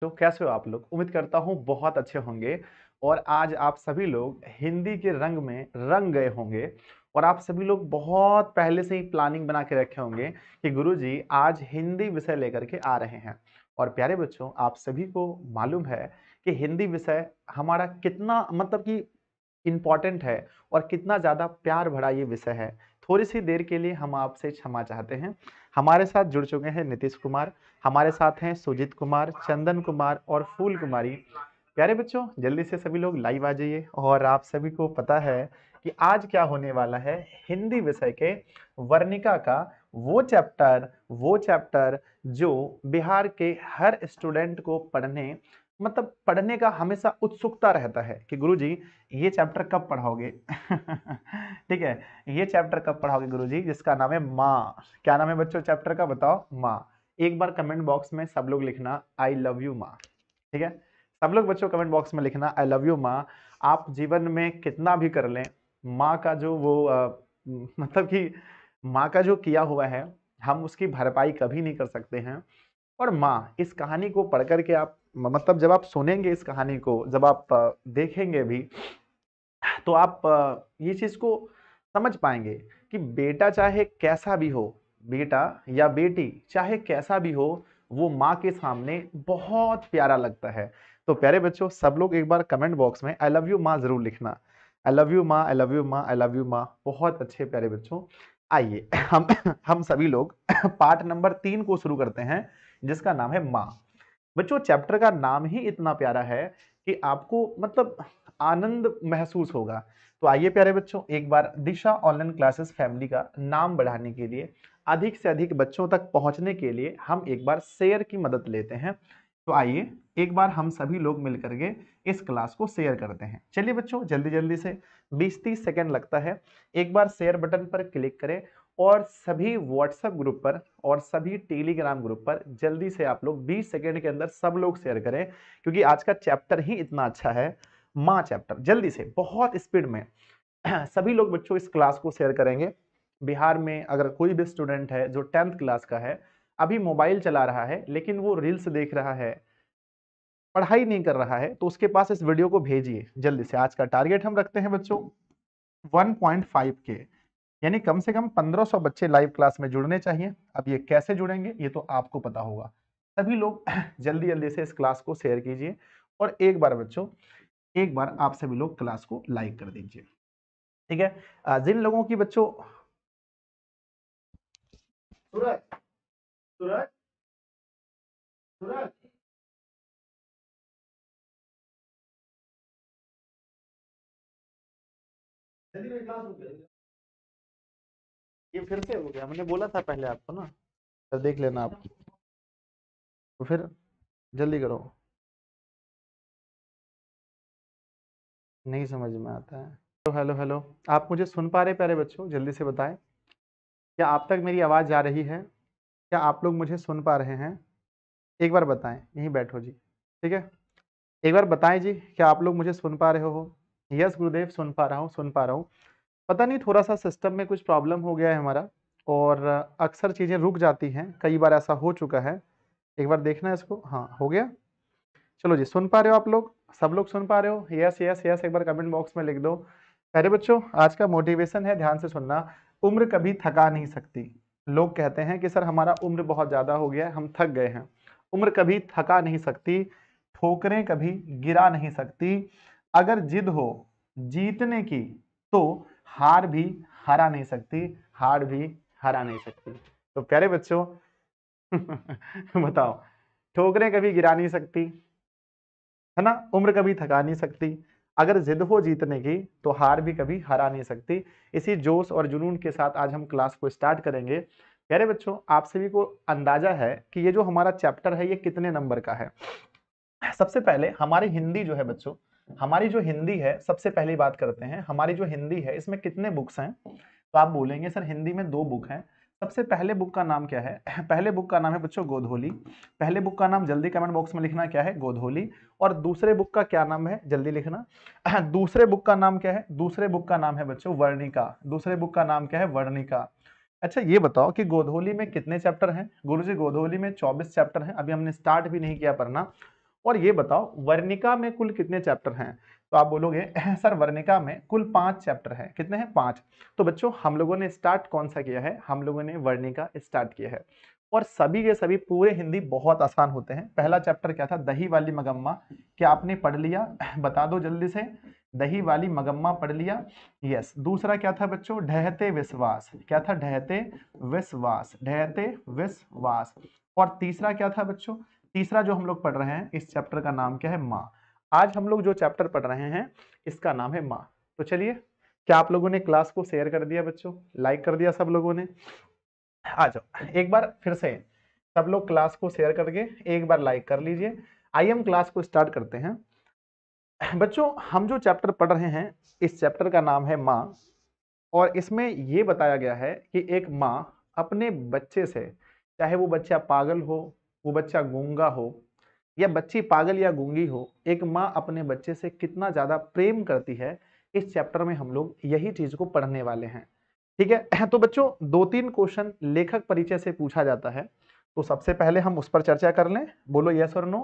तो कैसे हो आप लोग उम्मीद करता हूँ बहुत अच्छे होंगे और आज आप सभी लोग हिंदी के रंग में रंग गए होंगे और आप सभी लोग बहुत पहले से ही प्लानिंग बना के रखे होंगे कि गुरुजी आज हिंदी विषय लेकर के आ रहे हैं और प्यारे बच्चों आप सभी को मालूम है कि हिंदी विषय हमारा कितना मतलब कि इम्पॉर्टेंट है और कितना ज़्यादा प्यार भरा ये विषय है थोड़ी सी देर के लिए हम आपसे क्षमा चाहते हैं हमारे साथ जुड़ चुके हैं नीतीश कुमार हमारे साथ हैं सुजीत कुमार चंदन कुमार और फूल कुमारी प्यारे बच्चों जल्दी से सभी लोग लाइव आ जाइए और आप सभी को पता है कि आज क्या होने वाला है हिंदी विषय के वर्णिका का वो चैप्टर वो चैप्टर जो बिहार के हर स्टूडेंट को पढ़ने मतलब पढ़ने का हमेशा उत्सुकता रहता है कि गुरुजी ये चैप्टर कब पढ़ाओगे ठीक है ये चैप्टर कब पढ़ाओगे गुरुजी जिसका नाम है माँ क्या नाम है बच्चों चैप्टर का बताओ माँ एक बार कमेंट बॉक्स में सब लोग लिखना आई लव यू माँ ठीक है सब लोग बच्चों कमेंट बॉक्स में लिखना आई लव यू माँ आप जीवन में कितना भी कर लें माँ का जो वो आ, मतलब कि माँ का जो किया हुआ है हम उसकी भरपाई कभी नहीं कर सकते हैं और माँ इस कहानी को पढ़ करके आप मतलब जब आप सुनेंगे इस कहानी को जब आप देखेंगे भी तो आप ये चीज़ को समझ पाएंगे कि बेटा चाहे कैसा भी हो बेटा या बेटी चाहे कैसा भी हो वो माँ के सामने बहुत प्यारा लगता है तो प्यारे बच्चों सब लोग एक बार कमेंट बॉक्स में आई लव यू माँ ज़रूर लिखना आई लव यू माँ आई लव यू माँ आई लव यू माँ बहुत अच्छे प्यारे बच्चों आइए हम हम सभी लोग पार्ट नंबर तीन को शुरू करते हैं जिसका नाम है माँ बच्चों चैप्टर का नाम ही इतना प्यारा है कि आपको मतलब आनंद महसूस होगा तो आइए प्यारे बच्चों एक बार दिशा ऑनलाइन क्लासेस फैमिली का नाम बढ़ाने के लिए अधिक से अधिक बच्चों तक पहुंचने के लिए हम एक बार शेयर की मदद लेते हैं तो आइए एक बार हम सभी लोग मिल करके इस क्लास को शेयर करते हैं चलिए बच्चों जल्दी जल्दी से 20-30 सेकेंड लगता है एक बार शेयर बटन पर क्लिक करें और सभी व्हाट्सएप ग्रुप पर और सभी टेलीग्राम ग्रुप पर जल्दी से आप लोग 20 सेकेंड के अंदर सब लोग शेयर करें क्योंकि आज का चैप्टर ही इतना अच्छा है माँ चैप्टर जल्दी से बहुत स्पीड में सभी लोग बच्चों इस क्लास को शेयर करेंगे बिहार में अगर कोई भी स्टूडेंट है जो टेंथ क्लास का है अभी मोबाइल चला रहा है लेकिन वो रील्स देख रहा है पढ़ाई नहीं कर रहा है तो उसके पास इस वीडियो को भेजिए जल्दी से आज का टारगेट हम रखते हैं बच्चों 1.5 के यानी कम से कम 1500 बच्चे लाइव क्लास में जुड़ने चाहिए अब ये कैसे जुड़ेंगे ये तो आपको पता होगा सभी लोग जल्दी जल्दी से इस क्लास को शेयर कीजिए और एक बार बच्चों एक बार आप सभी लोग क्लास को लाइक कर दीजिए ठीक है जिन लोगों की बच्चों सूरज सूरज सूरज जल्दी में क्लास हो गया ये फिर से हो गया मैंने बोला था पहले आपको ना सर देख लेना आप तो फिर जल्दी करो नहीं समझ में आता है तो हेलो हेलो आप मुझे सुन पा रहे प्यारे बच्चों जल्दी से बताएं क्या आप तक मेरी आवाज़ जा रही है क्या आप लोग मुझे सुन पा रहे हैं एक बार बताएं यहीं बैठो जी ठीक है एक बार बताएं जी क्या आप लोग मुझे सुन पा रहे हो यस गुरुदेव सुन पा रहा हूँ सुन पा रहा हूँ पता नहीं थोड़ा सा सिस्टम में कुछ प्रॉब्लम हो गया है हमारा और अक्सर चीज़ें रुक जाती हैं कई बार ऐसा हो चुका है एक बार देखना है इसको हाँ हो गया चलो जी सुन पा रहे हो आप लोग सब लोग सुन पा रहे हो यस यस यस एक बार कमेंट बॉक्स में लिख दो अरे बच्चों आज का मोटिवेशन है ध्यान से सुनना उम्र कभी थका नहीं सकती लोग कहते हैं कि सर हमारा उम्र बहुत ज़्यादा हो गया है हम थक गए हैं उम्र कभी थका नहीं सकती ठोकरें कभी गिरा नहीं सकती अगर जिद हो जीतने की तो हार भी हरा नहीं सकती हार भी हरा नहीं सकती तो प्यारे बच्चों बताओ ठोकरें कभी गिरा नहीं सकती है ना उम्र कभी थका नहीं सकती अगर जिद हो जीतने की तो हार भी कभी हरा नहीं सकती इसी जोश और जुनून के साथ आज हम क्लास को स्टार्ट करेंगे प्यारे बच्चों आप सभी को अंदाजा है कि ये जो हमारा चैप्टर है ये कितने नंबर का है सबसे पहले हमारी हिंदी जो है बच्चों हमारी जो हिंदी है सबसे पहली बात करते हैं हमारी जो हिंदी है इसमें कितने बुक्स हैं तो आप बोलेंगे सर हिंदी में दो बुक हैं सबसे पहले बुक का नाम क्या है पहले बुक का नाम है बच्चों गोधोली पहले बुक का नाम जल्दी कमेंट बॉक्स में लिखना क्या है गोधोली और दूसरे बुक का क्या नाम है जल्दी लिखना दूसरे बुक का नाम क्या है दूसरे बुक का नाम है बच्चों वर्णिका दूसरे बुक का नाम क्या है वर्णिका अच्छा ये बताओ कि गोधोली में कितने चैप्टर हैं गुरुजी गोधोली में 24 चैप्टर हैं अभी हमने स्टार्ट भी नहीं किया पढ़ना और ये बताओ वर्णिका में कुल कितने चैप्टर हैं तो आप बोलोगे सर वर्णिका में कुल पांच चैप्टर हैं कितने हैं पांच तो बच्चों हम लोगों ने स्टार्ट कौन सा किया है हम लोगों ने वर्णिका स्टार्ट किया है और सभी के सभी पूरे हिंदी बहुत आसान होते हैं पहला चैप्टर क्या था दही वाली मगम्मा क्या आपने पढ़ लिया बता दो जल्दी से दही वाली मगम्मा पढ़ लिया यस दूसरा क्या था बच्चों ढहते विश्वास क्या था ढहते विश्वास ढहते विश्वास और तीसरा क्या था बच्चों तीसरा जो हम लोग पढ़ रहे हैं इस चैप्टर का नाम क्या है माँ आज हम लोग जो चैप्टर पढ़ रहे हैं इसका नाम है माँ तो चलिए क्या आप लोगों ने क्लास को शेयर कर दिया बच्चों लाइक कर दिया सब लोगों ने आ जाओ एक बार फिर से सब लोग क्लास को शेयर करके एक बार लाइक कर लीजिए आई एम क्लास को स्टार्ट करते हैं बच्चों हम जो चैप्टर पढ़ रहे हैं इस चैप्टर का नाम है माँ और इसमें ये बताया गया है कि एक माँ अपने बच्चे से चाहे वो बच्चा पागल हो वो बच्चा गूंगा हो या बच्ची पागल या गूंगी हो एक माँ अपने बच्चे से कितना ज़्यादा प्रेम करती है इस चैप्टर में हम लोग यही चीज़ को पढ़ने वाले हैं ठीक है तो बच्चों दो तीन क्वेश्चन लेखक परिचय से पूछा जाता है तो सबसे पहले हम उस पर चर्चा कर लें बोलो यस और नो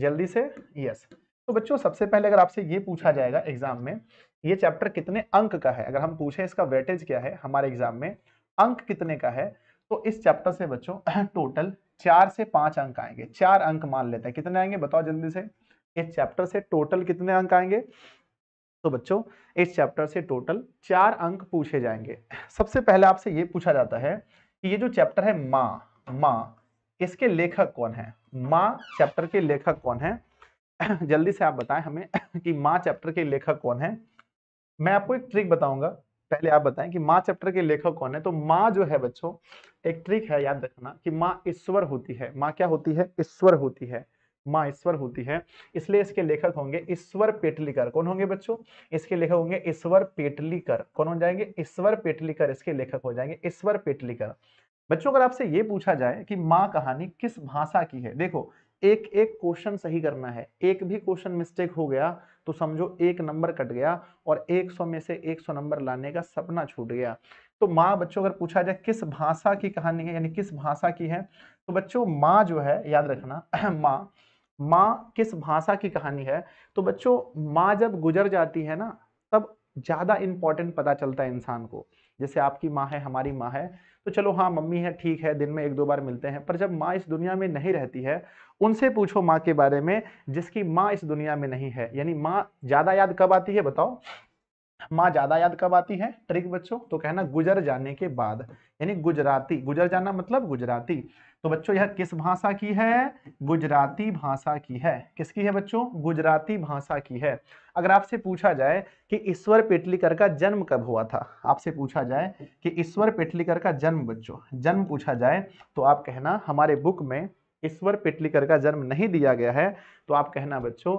जल्दी से यस तो बच्चों सबसे पहले अगर आपसे ये पूछा जाएगा एग्जाम में ये चैप्टर कितने अंक का है अगर हम पूछें इसका वेटेज क्या है हमारे एग्जाम में अंक कितने का है तो इस चैप्टर से बच्चों टोटल चार से पांच अंक आएंगे चार अंक मान लेते हैं कितने आएंगे बताओ जल्दी से इस चैप्टर से टोटल कितने अंक आएंगे तो बच्चों इस चैप्टर से टोटल चार अंक पूछे जाएंगे सबसे पहले आपसे ये पूछा जाता है कि ये जो चैप्टर है माँ माँ इसके लेखक कौन है माँ चैप्टर के लेखक कौन है जल्दी से आप बताएं हमें कि माँ चैप्टर के लेखक कौन है मैं आपको एक ट्रिक बताऊंगा पहले आप बताएं कि माँ चैप्टर के लेखक कौन है तो माँ जो है बच्चों एक ट्रिक है याद रखना कि माँ ईश्वर होती है माँ क्या होती है ईश्वर होती है माँ ईश्वर होती है इसलिए इसके लेखक होंगे ईश्वर पेटलीकर कौन होंगे बच्चों इसके लेखक होंगे ईश्वर पेटलीकर कौन हो जाएंगे ईश्वर पेटलीकर इसके लेखक हो जाएंगे ईश्वर पेटलीकर बच्चों अगर आपसे ये पूछा जाए कि माँ कहानी किस भाषा की है देखो एक एक क्वेश्चन सही करना है एक भी क्वेश्चन मिस्टेक हो गया तो समझो एक नंबर कट गया और 100 में से 100 नंबर लाने का सपना छूट गया तो माँ बच्चों अगर पूछा जाए किस भाषा की कहानी है यानी किस भाषा की है तो बच्चों माँ जो है याद रखना माँ माँ किस भाषा की कहानी है तो बच्चों माँ जब गुजर जाती है ना तब ज़्यादा इंपॉर्टेंट पता चलता है इंसान को जैसे आपकी माँ है हमारी माँ है तो चलो हाँ मम्मी है ठीक है दिन में एक दो बार मिलते हैं पर जब माँ इस दुनिया में नहीं रहती है उनसे पूछो माँ के बारे में जिसकी माँ इस दुनिया में नहीं है यानी माँ ज़्यादा याद कब आती है बताओ माँ ज्यादा याद कब आती है ट्रिक बच्चों तो कहना गुजर जाने के बाद यानी गुजराती गुजर जाना मतलब गुजराती तो बच्चों यह किस भाषा की है गुजराती भाषा की है किसकी है बच्चों गुजराती भाषा की है अगर आपसे पूछा जाए कि ईश्वर पेटलीकर का जन्म कब हुआ था आपसे पूछा जाए कि ईश्वर पेटलीकर का जन्म बच्चों जन्म पूछा जाए तो आप कहना हमारे बुक में ईश्वर पेटलीकर का जन्म नहीं दिया गया है तो आप कहना बच्चों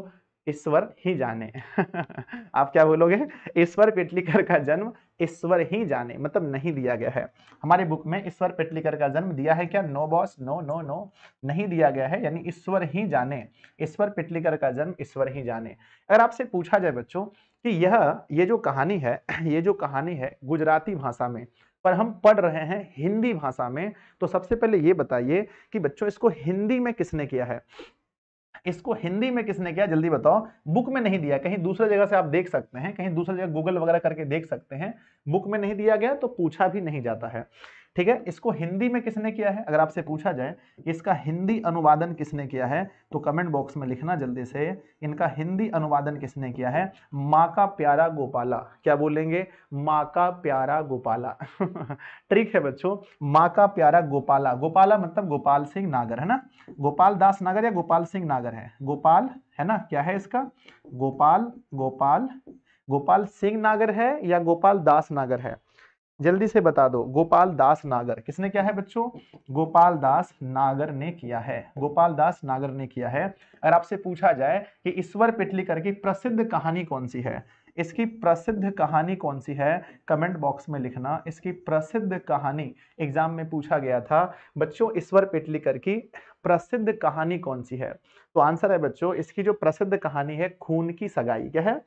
ईश्वर ही जाने आप क्या बोलोगे ईश्वर पेटलीकर का जन्म ईश्वर ही जाने मतलब नहीं दिया गया है हमारे बुक में ईश्वर पेटलीकर का जन्म दिया है क्या no boss no no no नहीं दिया गया है यानी ईश्वर ही जाने ईश्वर पेटलीकर का जन्म ईश्वर ही जाने अगर आपसे पूछा जाए बच्चों कि यह ये जो कहानी है ये जो कहानी है गुजराती भाषा में पर हम पढ़ रहे हैं हिंदी भाषा में तो सबसे पहले ये बताइए कि बच्चों इसको हिंदी में किसने किया है इसको हिंदी में किसने किया जल्दी बताओ बुक में नहीं दिया कहीं दूसरे जगह से आप देख सकते हैं कहीं दूसरी जगह गूगल वगैरह करके देख सकते हैं बुक में नहीं दिया गया तो पूछा भी नहीं जाता है ठीक है इसको हिंदी में किसने किया है अगर आपसे पूछा जाए इसका हिंदी अनुवादन किसने किया है तो कमेंट बॉक्स में लिखना जल्दी से इनका हिंदी अनुवादन किसने किया है माँ का प्यारा गोपाला क्या बोलेंगे माँ का प्यारा गोपाला ठीक है बच्चों माँ का प्यारा गोपाला गोपाला मतलब गोपाल सिंह नागर है ना गोपाल दास नागर या गोपाल सिंह नागर है गोपाल है ना क्या है इसका गोपाल गोपाल गोपाल सिंह नागर है या गोपाल दास नागर है जल्दी से बता दो गोपाल दास नागर किसने क्या है बच्चों गोपाल दास नागर ने किया है गोपाल दास नागर ने किया है अगर आपसे पूछा जाए कि ईश्वर पिटलीकर की प्रसिद्ध कहानी कौन सी है इसकी प्रसिद्ध कहानी कौन सी है कमेंट बॉक्स में लिखना इसकी प्रसिद्ध कहानी एग्जाम में पूछा गया था बच्चों ईश्वर पिटलीकर की प्रसिद्ध कहानी कौन सी है तो आंसर है बच्चों इसकी जो प्रसिद्ध कहानी है खून की सगाई क्या है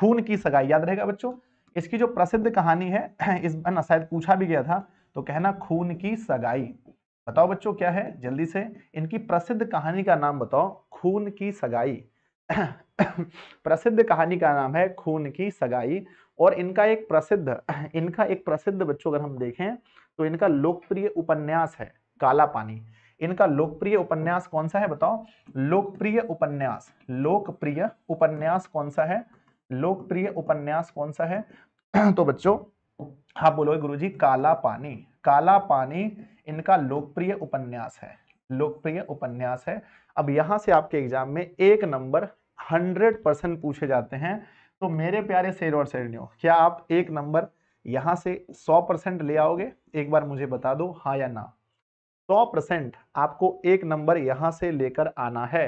खून की सगाई याद रहेगा बच्चों इसकी जो प्रसिद्ध कहानी है इस बार शायद पूछा भी गया था तो कहना खून की सगाई बताओ बच्चों क्या है जल्दी से इनकी प्रसिद्ध कहानी का नाम बताओ खून की सगाई प्रसिद्ध कहानी का नाम है खून की सगाई और इनका एक प्रसिद्ध इनका एक प्रसिद्ध बच्चों अगर हम देखें तो इनका लोकप्रिय उपन्यास है काला पानी इनका लोकप्रिय उपन्यास कौन सा है बताओ लोकप्रिय उपन्यास लोकप्रिय उपन्यास कौन सा है लोकप्रिय उपन्यास कौन सा है तो बच्चों आप हाँ बोलोगे गुरुजी काला पानी काला पानी इनका लोकप्रिय उपन्यास है लोकप्रिय उपन्यास है अब यहां से आपके एग्जाम में एक नंबर हंड्रेड परसेंट पूछे जाते हैं तो मेरे प्यारे शेर और शेरणियों क्या आप एक नंबर यहां से सौ परसेंट ले आओगे एक बार मुझे बता दो हाँ या ना सौ परसेंट आपको एक नंबर यहां से लेकर आना है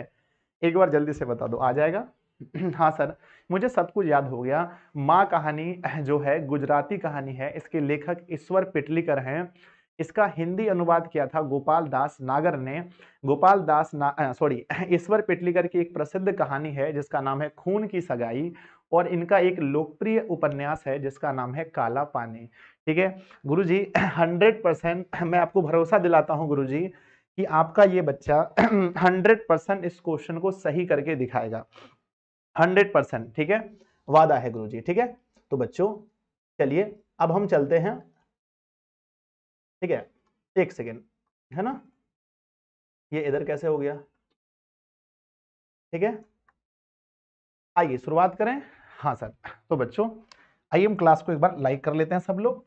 एक बार जल्दी से बता दो आ जाएगा हाँ सर मुझे सब कुछ याद हो गया माँ कहानी जो है गुजराती कहानी है इसके लेखक ईश्वर पिटलीकर हैं इसका हिंदी अनुवाद किया था गोपाल दास नागर ने गोपाल दास ना सॉरी ईश्वर पिटलीकर की एक प्रसिद्ध कहानी है जिसका नाम है खून की सगाई और इनका एक लोकप्रिय उपन्यास है जिसका नाम है काला पानी ठीक है गुरु जी हंड्रेड परसेंट मैं आपको भरोसा दिलाता हूँ गुरु जी कि आपका ये बच्चा हंड्रेड परसेंट इस क्वेश्चन को सही करके दिखाएगा हंड्रेड परसेंट ठीक है वादा है गुरु जी ठीक है तो बच्चों चलिए अब हम चलते हैं ठीक है एक सेकेंड है ना ये इधर कैसे हो गया ठीक है आइए शुरुआत करें हाँ सर तो बच्चों आइए हम क्लास को एक बार लाइक कर लेते हैं सब लोग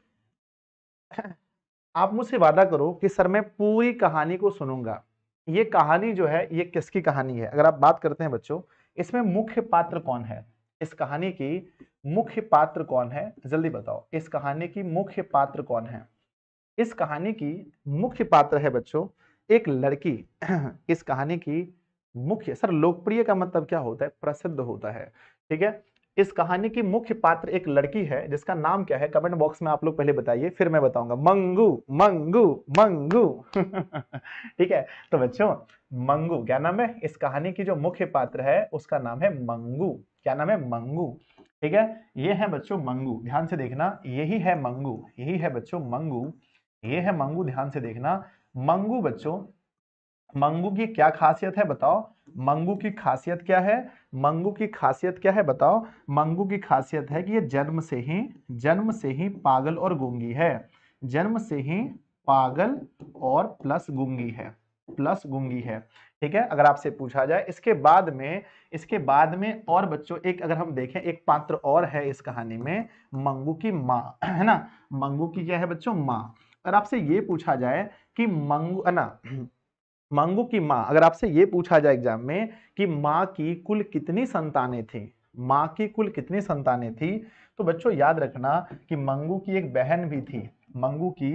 आप मुझसे वादा करो कि सर मैं पूरी कहानी को सुनूंगा ये कहानी जो है ये किसकी कहानी है अगर आप बात करते हैं बच्चों इसमें मुख्य पात्र कौन है इस कहानी की मुख्य पात्र कौन है जल्दी बताओ इस कहानी की मुख्य पात्र कौन है इस कहानी की मुख्य पात्र है बच्चों एक लड़की इस कहानी की मुख्य सर लोकप्रिय का मतलब क्या होता है प्रसिद्ध होता है ठीक है इस कहानी की मुख्य पात्र एक लड़की है जिसका नाम क्या है कमेंट बॉक्स में आप लोग पहले बताइए फिर मैं बताऊंगा मंगू मंगू मंगू ठीक है तो बच्चों मंगू क्या नाम है इस कहानी की जो मुख्य पात्र है उसका नाम है मंगू क्या नाम है मंगू ठीक है ये है बच्चों मंगू ध्यान से देखना यही है मंगू यही है बच्चों मंगू ये है मंगू ध्यान से देखना मंगू बच्चों मंगू की क्या खासियत है बताओ मंगू की खासियत क्या है मंगू की खासियत क्या है बताओ मंगू की खासियत है कि ये जन्म से ही जन्म से ही पागल और गूंगी है जन्म से ही पागल और प्लस गूंगी है प्लस गुंगी है ठीक है अगर आपसे पूछा जाए इसके बाद में इसके बाद में और बच्चों एक अगर हम देखें एक पात्र और है इस कहानी में मंगू की माँ है ना मंगू की क्या है बच्चों माँ अगर आपसे ये पूछा जाए कि मंगू है ना मंगू की माँ अगर आपसे ये पूछा जाए एग्जाम में कि माँ की कुल कितनी संतानें थी माँ की कुल कितनी संतानें थी तो बच्चों याद रखना कि मंगू की एक बहन भी थी मंगू की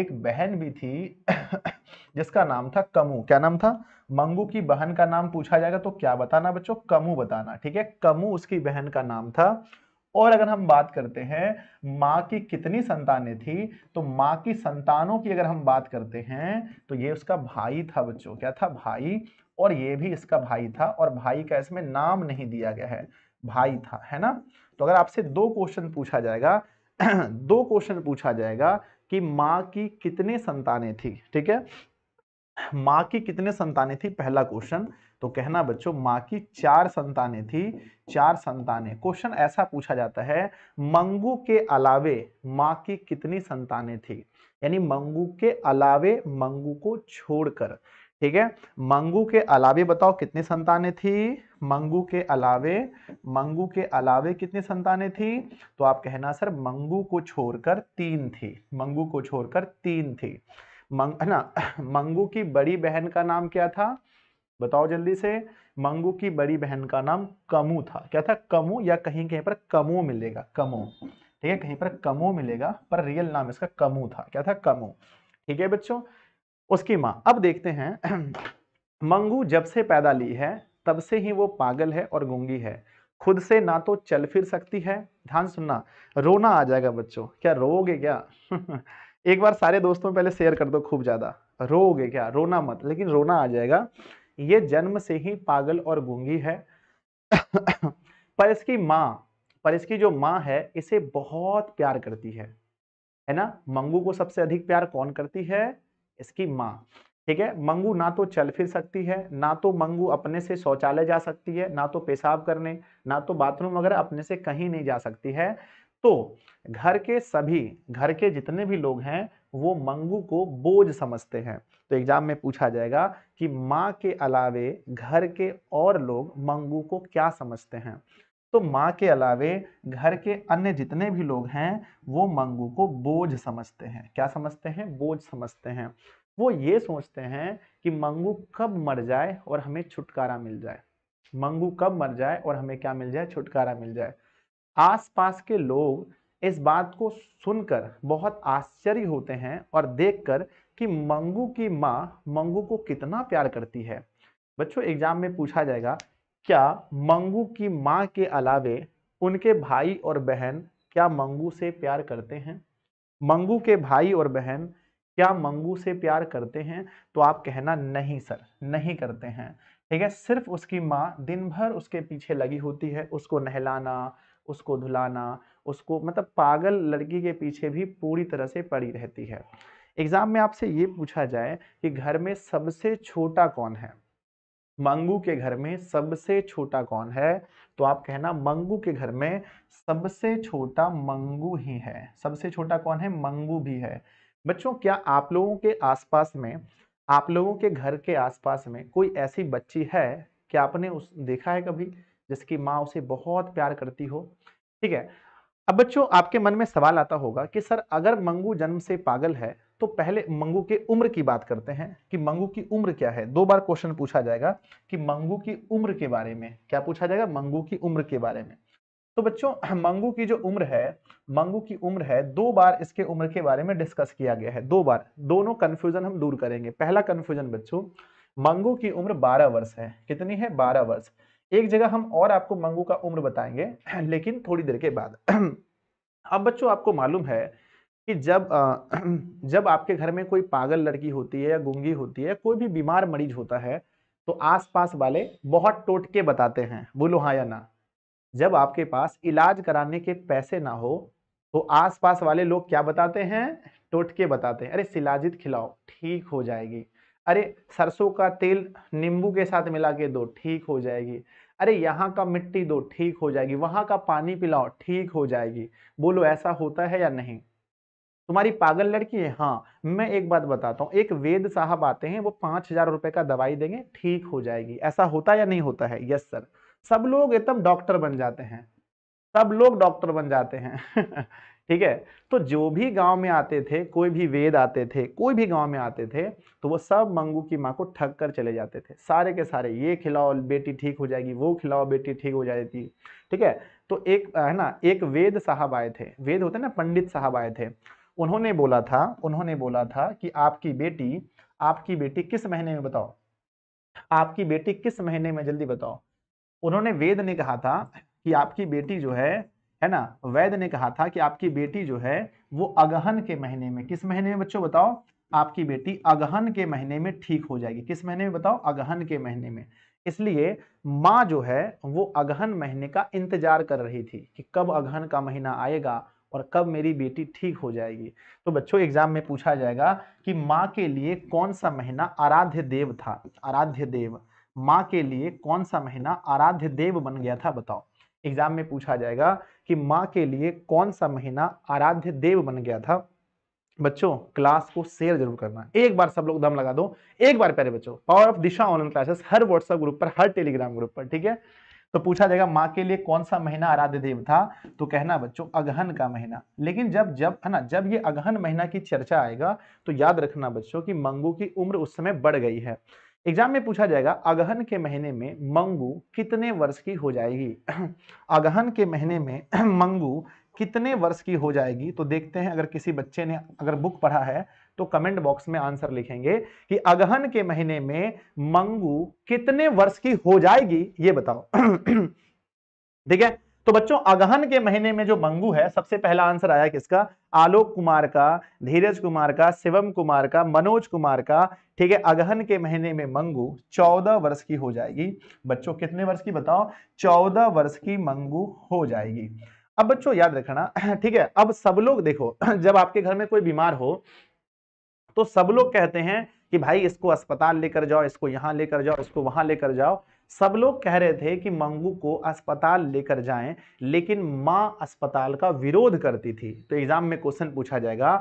एक बहन भी थी जिसका नाम था कमू क्या नाम था मंगू की बहन का नाम पूछा जाएगा तो क्या बताना बच्चों कमू बताना ठीक है कमू उसकी बहन का नाम था और अगर हम बात करते हैं माँ की कितनी संतानें थी तो माँ की संतानों की अगर हम बात करते हैं तो ये उसका भाई था बच्चों क्या था भाई और ये भी इसका भाई था और भाई का इसमें नाम नहीं दिया गया है भाई था है ना तो अगर आपसे दो क्वेश्चन पूछा जाएगा दो क्वेश्चन पूछा जाएगा कि माँ की कितने संतानें थी ठीक है माँ की कितने संतानें थी पहला क्वेश्चन तो कहना बच्चों माँ की चार संतानें थी चार संतानें क्वेश्चन ऐसा पूछा जाता है मंगू के अलावे माँ की कितनी संतानें थी यानी मंगू के अलावे मंगू को छोड़कर ठीक है मंगू के अलावे बताओ कितनी संतानें थी मंगू के अलावे मंगू के अलावे कितनी संतानें थी तो आप कहना सर मंगू को छोड़कर तीन थी मंगू को छोड़कर तीन थी मंग है ना मंगू की बड़ी बहन का नाम क्या था बताओ जल्दी से मंगू की बड़ी बहन का नाम कमू था क्या था कमू या कहीं कहीं पर कमो मिलेगा कमो ठीक है कहीं पर कमो मिलेगा पर रियल नाम इसका कमू था क्या था कमू ठीक है बच्चों उसकी माँ अब देखते हैं मंगू जब से पैदा ली है तब से ही वो पागल है और गूंगी है खुद से ना तो चल फिर सकती है ध्यान सुनना रोना आ जाएगा बच्चों क्या रोओगे क्या एक बार सारे दोस्तों पहले शेयर कर दो खूब ज़्यादा रोओगे क्या रोना मत लेकिन रोना आ जाएगा ये जन्म से ही पागल और गूंगी है पर इसकी माँ पर इसकी जो माँ है इसे बहुत प्यार करती है है ना मंगू को सबसे अधिक प्यार कौन करती है इसकी माँ ठीक है मंगू ना तो चल फिर सकती है ना तो मंगू अपने से शौचालय जा सकती है ना तो पेशाब करने ना तो बाथरूम वगैरह अपने से कहीं नहीं जा सकती है तो घर के सभी घर के जितने भी लोग हैं वो मंगू को बोझ समझते हैं तो एग्जाम में पूछा जाएगा कि माँ के अलावे घर के और लोग मंगू को क्या समझते हैं तो माँ के अलावे घर के अन्य जितने भी लोग हैं वो मंगू को बोझ समझते हैं क्या समझते हैं बोझ समझते हैं वो ये सोचते हैं कि मंगू कब मर जाए और हमें छुटकारा मिल जाए मंगू कब मर जाए और हमें क्या मिल जाए छुटकारा मिल जाए आसपास के लोग इस बात को सुनकर बहुत आश्चर्य होते हैं और देखकर कि मंगू की माँ मंगू को कितना प्यार करती है बच्चों एग्जाम में पूछा जाएगा क्या मंगू की माँ के अलावे उनके भाई और बहन क्या मंगू से प्यार करते हैं मंगू के भाई और बहन क्या मंगू से प्यार करते हैं तो आप कहना नहीं सर नहीं करते हैं ठीक है सिर्फ उसकी माँ दिन भर उसके पीछे लगी होती है उसको नहलाना उसको धुलाना उसको मतलब पागल लड़की के पीछे भी पूरी तरह से पड़ी रहती है एग्जाम में आपसे ये पूछा जाए कि घर में सबसे छोटा कौन है मंगू के घर में सबसे छोटा कौन है तो आप कहना मंगू के घर में सबसे छोटा मंगू ही है सबसे छोटा कौन है मंगू भी है बच्चों क्या आप लोगों के आसपास में आप लोगों के घर के आसपास में कोई ऐसी बच्ची है क्या आपने उस देखा है कभी जिसकी माँ उसे बहुत प्यार करती हो ठीक है अब बच्चों आपके मन में सवाल आता होगा कि सर अगर मंगू जन्म से पागल है तो पहले मंगू के उम्र की बात करते हैं कि मंगू की उम्र क्या है दो बार क्वेश्चन पूछा जाएगा कि मंगू की उम्र के बारे में क्या पूछा जाएगा मंगू की उम्र के बारे में तो बच्चों मंगू की जो उम्र है मंगू की उम्र है दो बार इसके उम्र के बारे में डिस्कस किया गया है दो बार दोनों कन्फ्यूजन हम दूर करेंगे पहला कन्फ्यूजन बच्चों मंगू की उम्र बारह वर्ष है कितनी है बारह वर्ष एक जगह हम और आपको मंगू का उम्र बताएंगे लेकिन थोड़ी देर के बाद अब बच्चों आपको मालूम है कि जब जब आपके घर में कोई पागल लड़की होती है या गुंगी होती है कोई भी बीमार मरीज होता है तो आसपास वाले बहुत टोटके बताते हैं बोलो हाँ या ना जब आपके पास इलाज कराने के पैसे ना हो तो आसपास वाले लोग क्या बताते हैं टोटके बताते हैं अरे सिलाजित खिलाओ ठीक हो जाएगी अरे सरसों का तेल नींबू के साथ मिला के दो ठीक हो जाएगी अरे यहाँ का मिट्टी दो ठीक हो जाएगी वहाँ का पानी पिलाओ ठीक हो जाएगी बोलो ऐसा होता है या नहीं तुम्हारी पागल लड़की है हाँ मैं एक बात बताता हूँ एक वेद साहब आते हैं वो पांच हजार रुपए का दवाई देंगे ठीक हो जाएगी ऐसा होता या नहीं होता है यस सर सब लोग एकदम डॉक्टर बन जाते हैं सब लोग डॉक्टर बन जाते हैं ठीक है तो जो भी गांव में आते थे कोई भी वेद आते थे कोई भी गांव में आते थे तो वो सब मंगू की माँ को ठग कर चले जाते थे सारे के सारे ये खिलाओ बेटी ठीक हो जाएगी वो खिलाओ बेटी ठीक हो जाएगी ठीक है तो एक है ना एक वेद साहब आए थे वेद होते ना पंडित साहब आए थे उन्होंने बोला था उन्होंने बोला था कि आपकी बेटी आपकी बेटी किस महीने में बताओ आपकी बेटी किस महीने में जल्दी बताओ उन्होंने वेद ने कहा था कि आपकी बेटी जो है है ना वैद ने कहा था कि आपकी बेटी जो है वो अगहन के महीने में किस महीने में बच्चों बताओ आपकी बेटी अगहन के महीने में ठीक हो जाएगी किस महीने में बताओ अगहन के महीने में इसलिए माँ जो है वो अगहन महीने का इंतजार कर रही थी कि कब अगहन का महीना आएगा और कब मेरी बेटी ठीक हो जाएगी तो बच्चों एग्जाम में पूछा जाएगा कि माँ के लिए कौन सा महीना आराध्य देव था आराध्य देव माँ के लिए कौन सा महीना आराध्य देव बन गया था बताओ एग्जाम में पूछा जाएगा कि माँ के लिए कौन सा महीना आराध्य देव बन गया था बच्चों क्लास को शेयर जरूर करना एक बार सब लोग दम लगा दो एक बार प्यारे बच्चों power of Disha online classes हर व्हाट्सएप ग्रुप पर हर टेलीग्राम ग्रुप पर ठीक है तो पूछा जाएगा माँ के लिए कौन सा महीना आराध्य देव था तो कहना बच्चों अगहन का महीना लेकिन जब जब है ना जब ये अगहन महीना की चर्चा आएगा तो याद रखना बच्चों कि मंगू की उम्र उस समय बढ़ गई है एग्जाम में पूछा जाएगा अगहन के महीने में मंगू कितने वर्ष की हो जाएगी अगहन के महीने में मंगू कितने वर्ष की हो जाएगी तो देखते हैं अगर किसी बच्चे ने अगर बुक पढ़ा है तो कमेंट बॉक्स में आंसर लिखेंगे कि अगहन के महीने में मंगू कितने वर्ष की हो जाएगी ये बताओ ठीक है तो बच्चों अगहन के महीने में जो मंगू है सबसे पहला आंसर आया किसका आलोक कुमार का धीरज कुमार का शिवम कुमार का मनोज कुमार का ठीक है अगहन के महीने में मंगू चौदह वर्ष की हो जाएगी बच्चों कितने वर्ष की बताओ चौदह वर्ष की मंगू हो जाएगी अब बच्चों याद रखना ठीक है अब सब लोग देखो जब आपके घर में कोई बीमार हो तो सब लोग कहते हैं कि भाई इसको अस्पताल लेकर जाओ इसको यहां लेकर जाओ इसको वहां लेकर जाओ सब लोग कह रहे थे कि मंगू को अस्पताल लेकर जाएं लेकिन मां अस्पताल का विरोध करती थी तो एग्जाम में क्वेश्चन पूछा जाएगा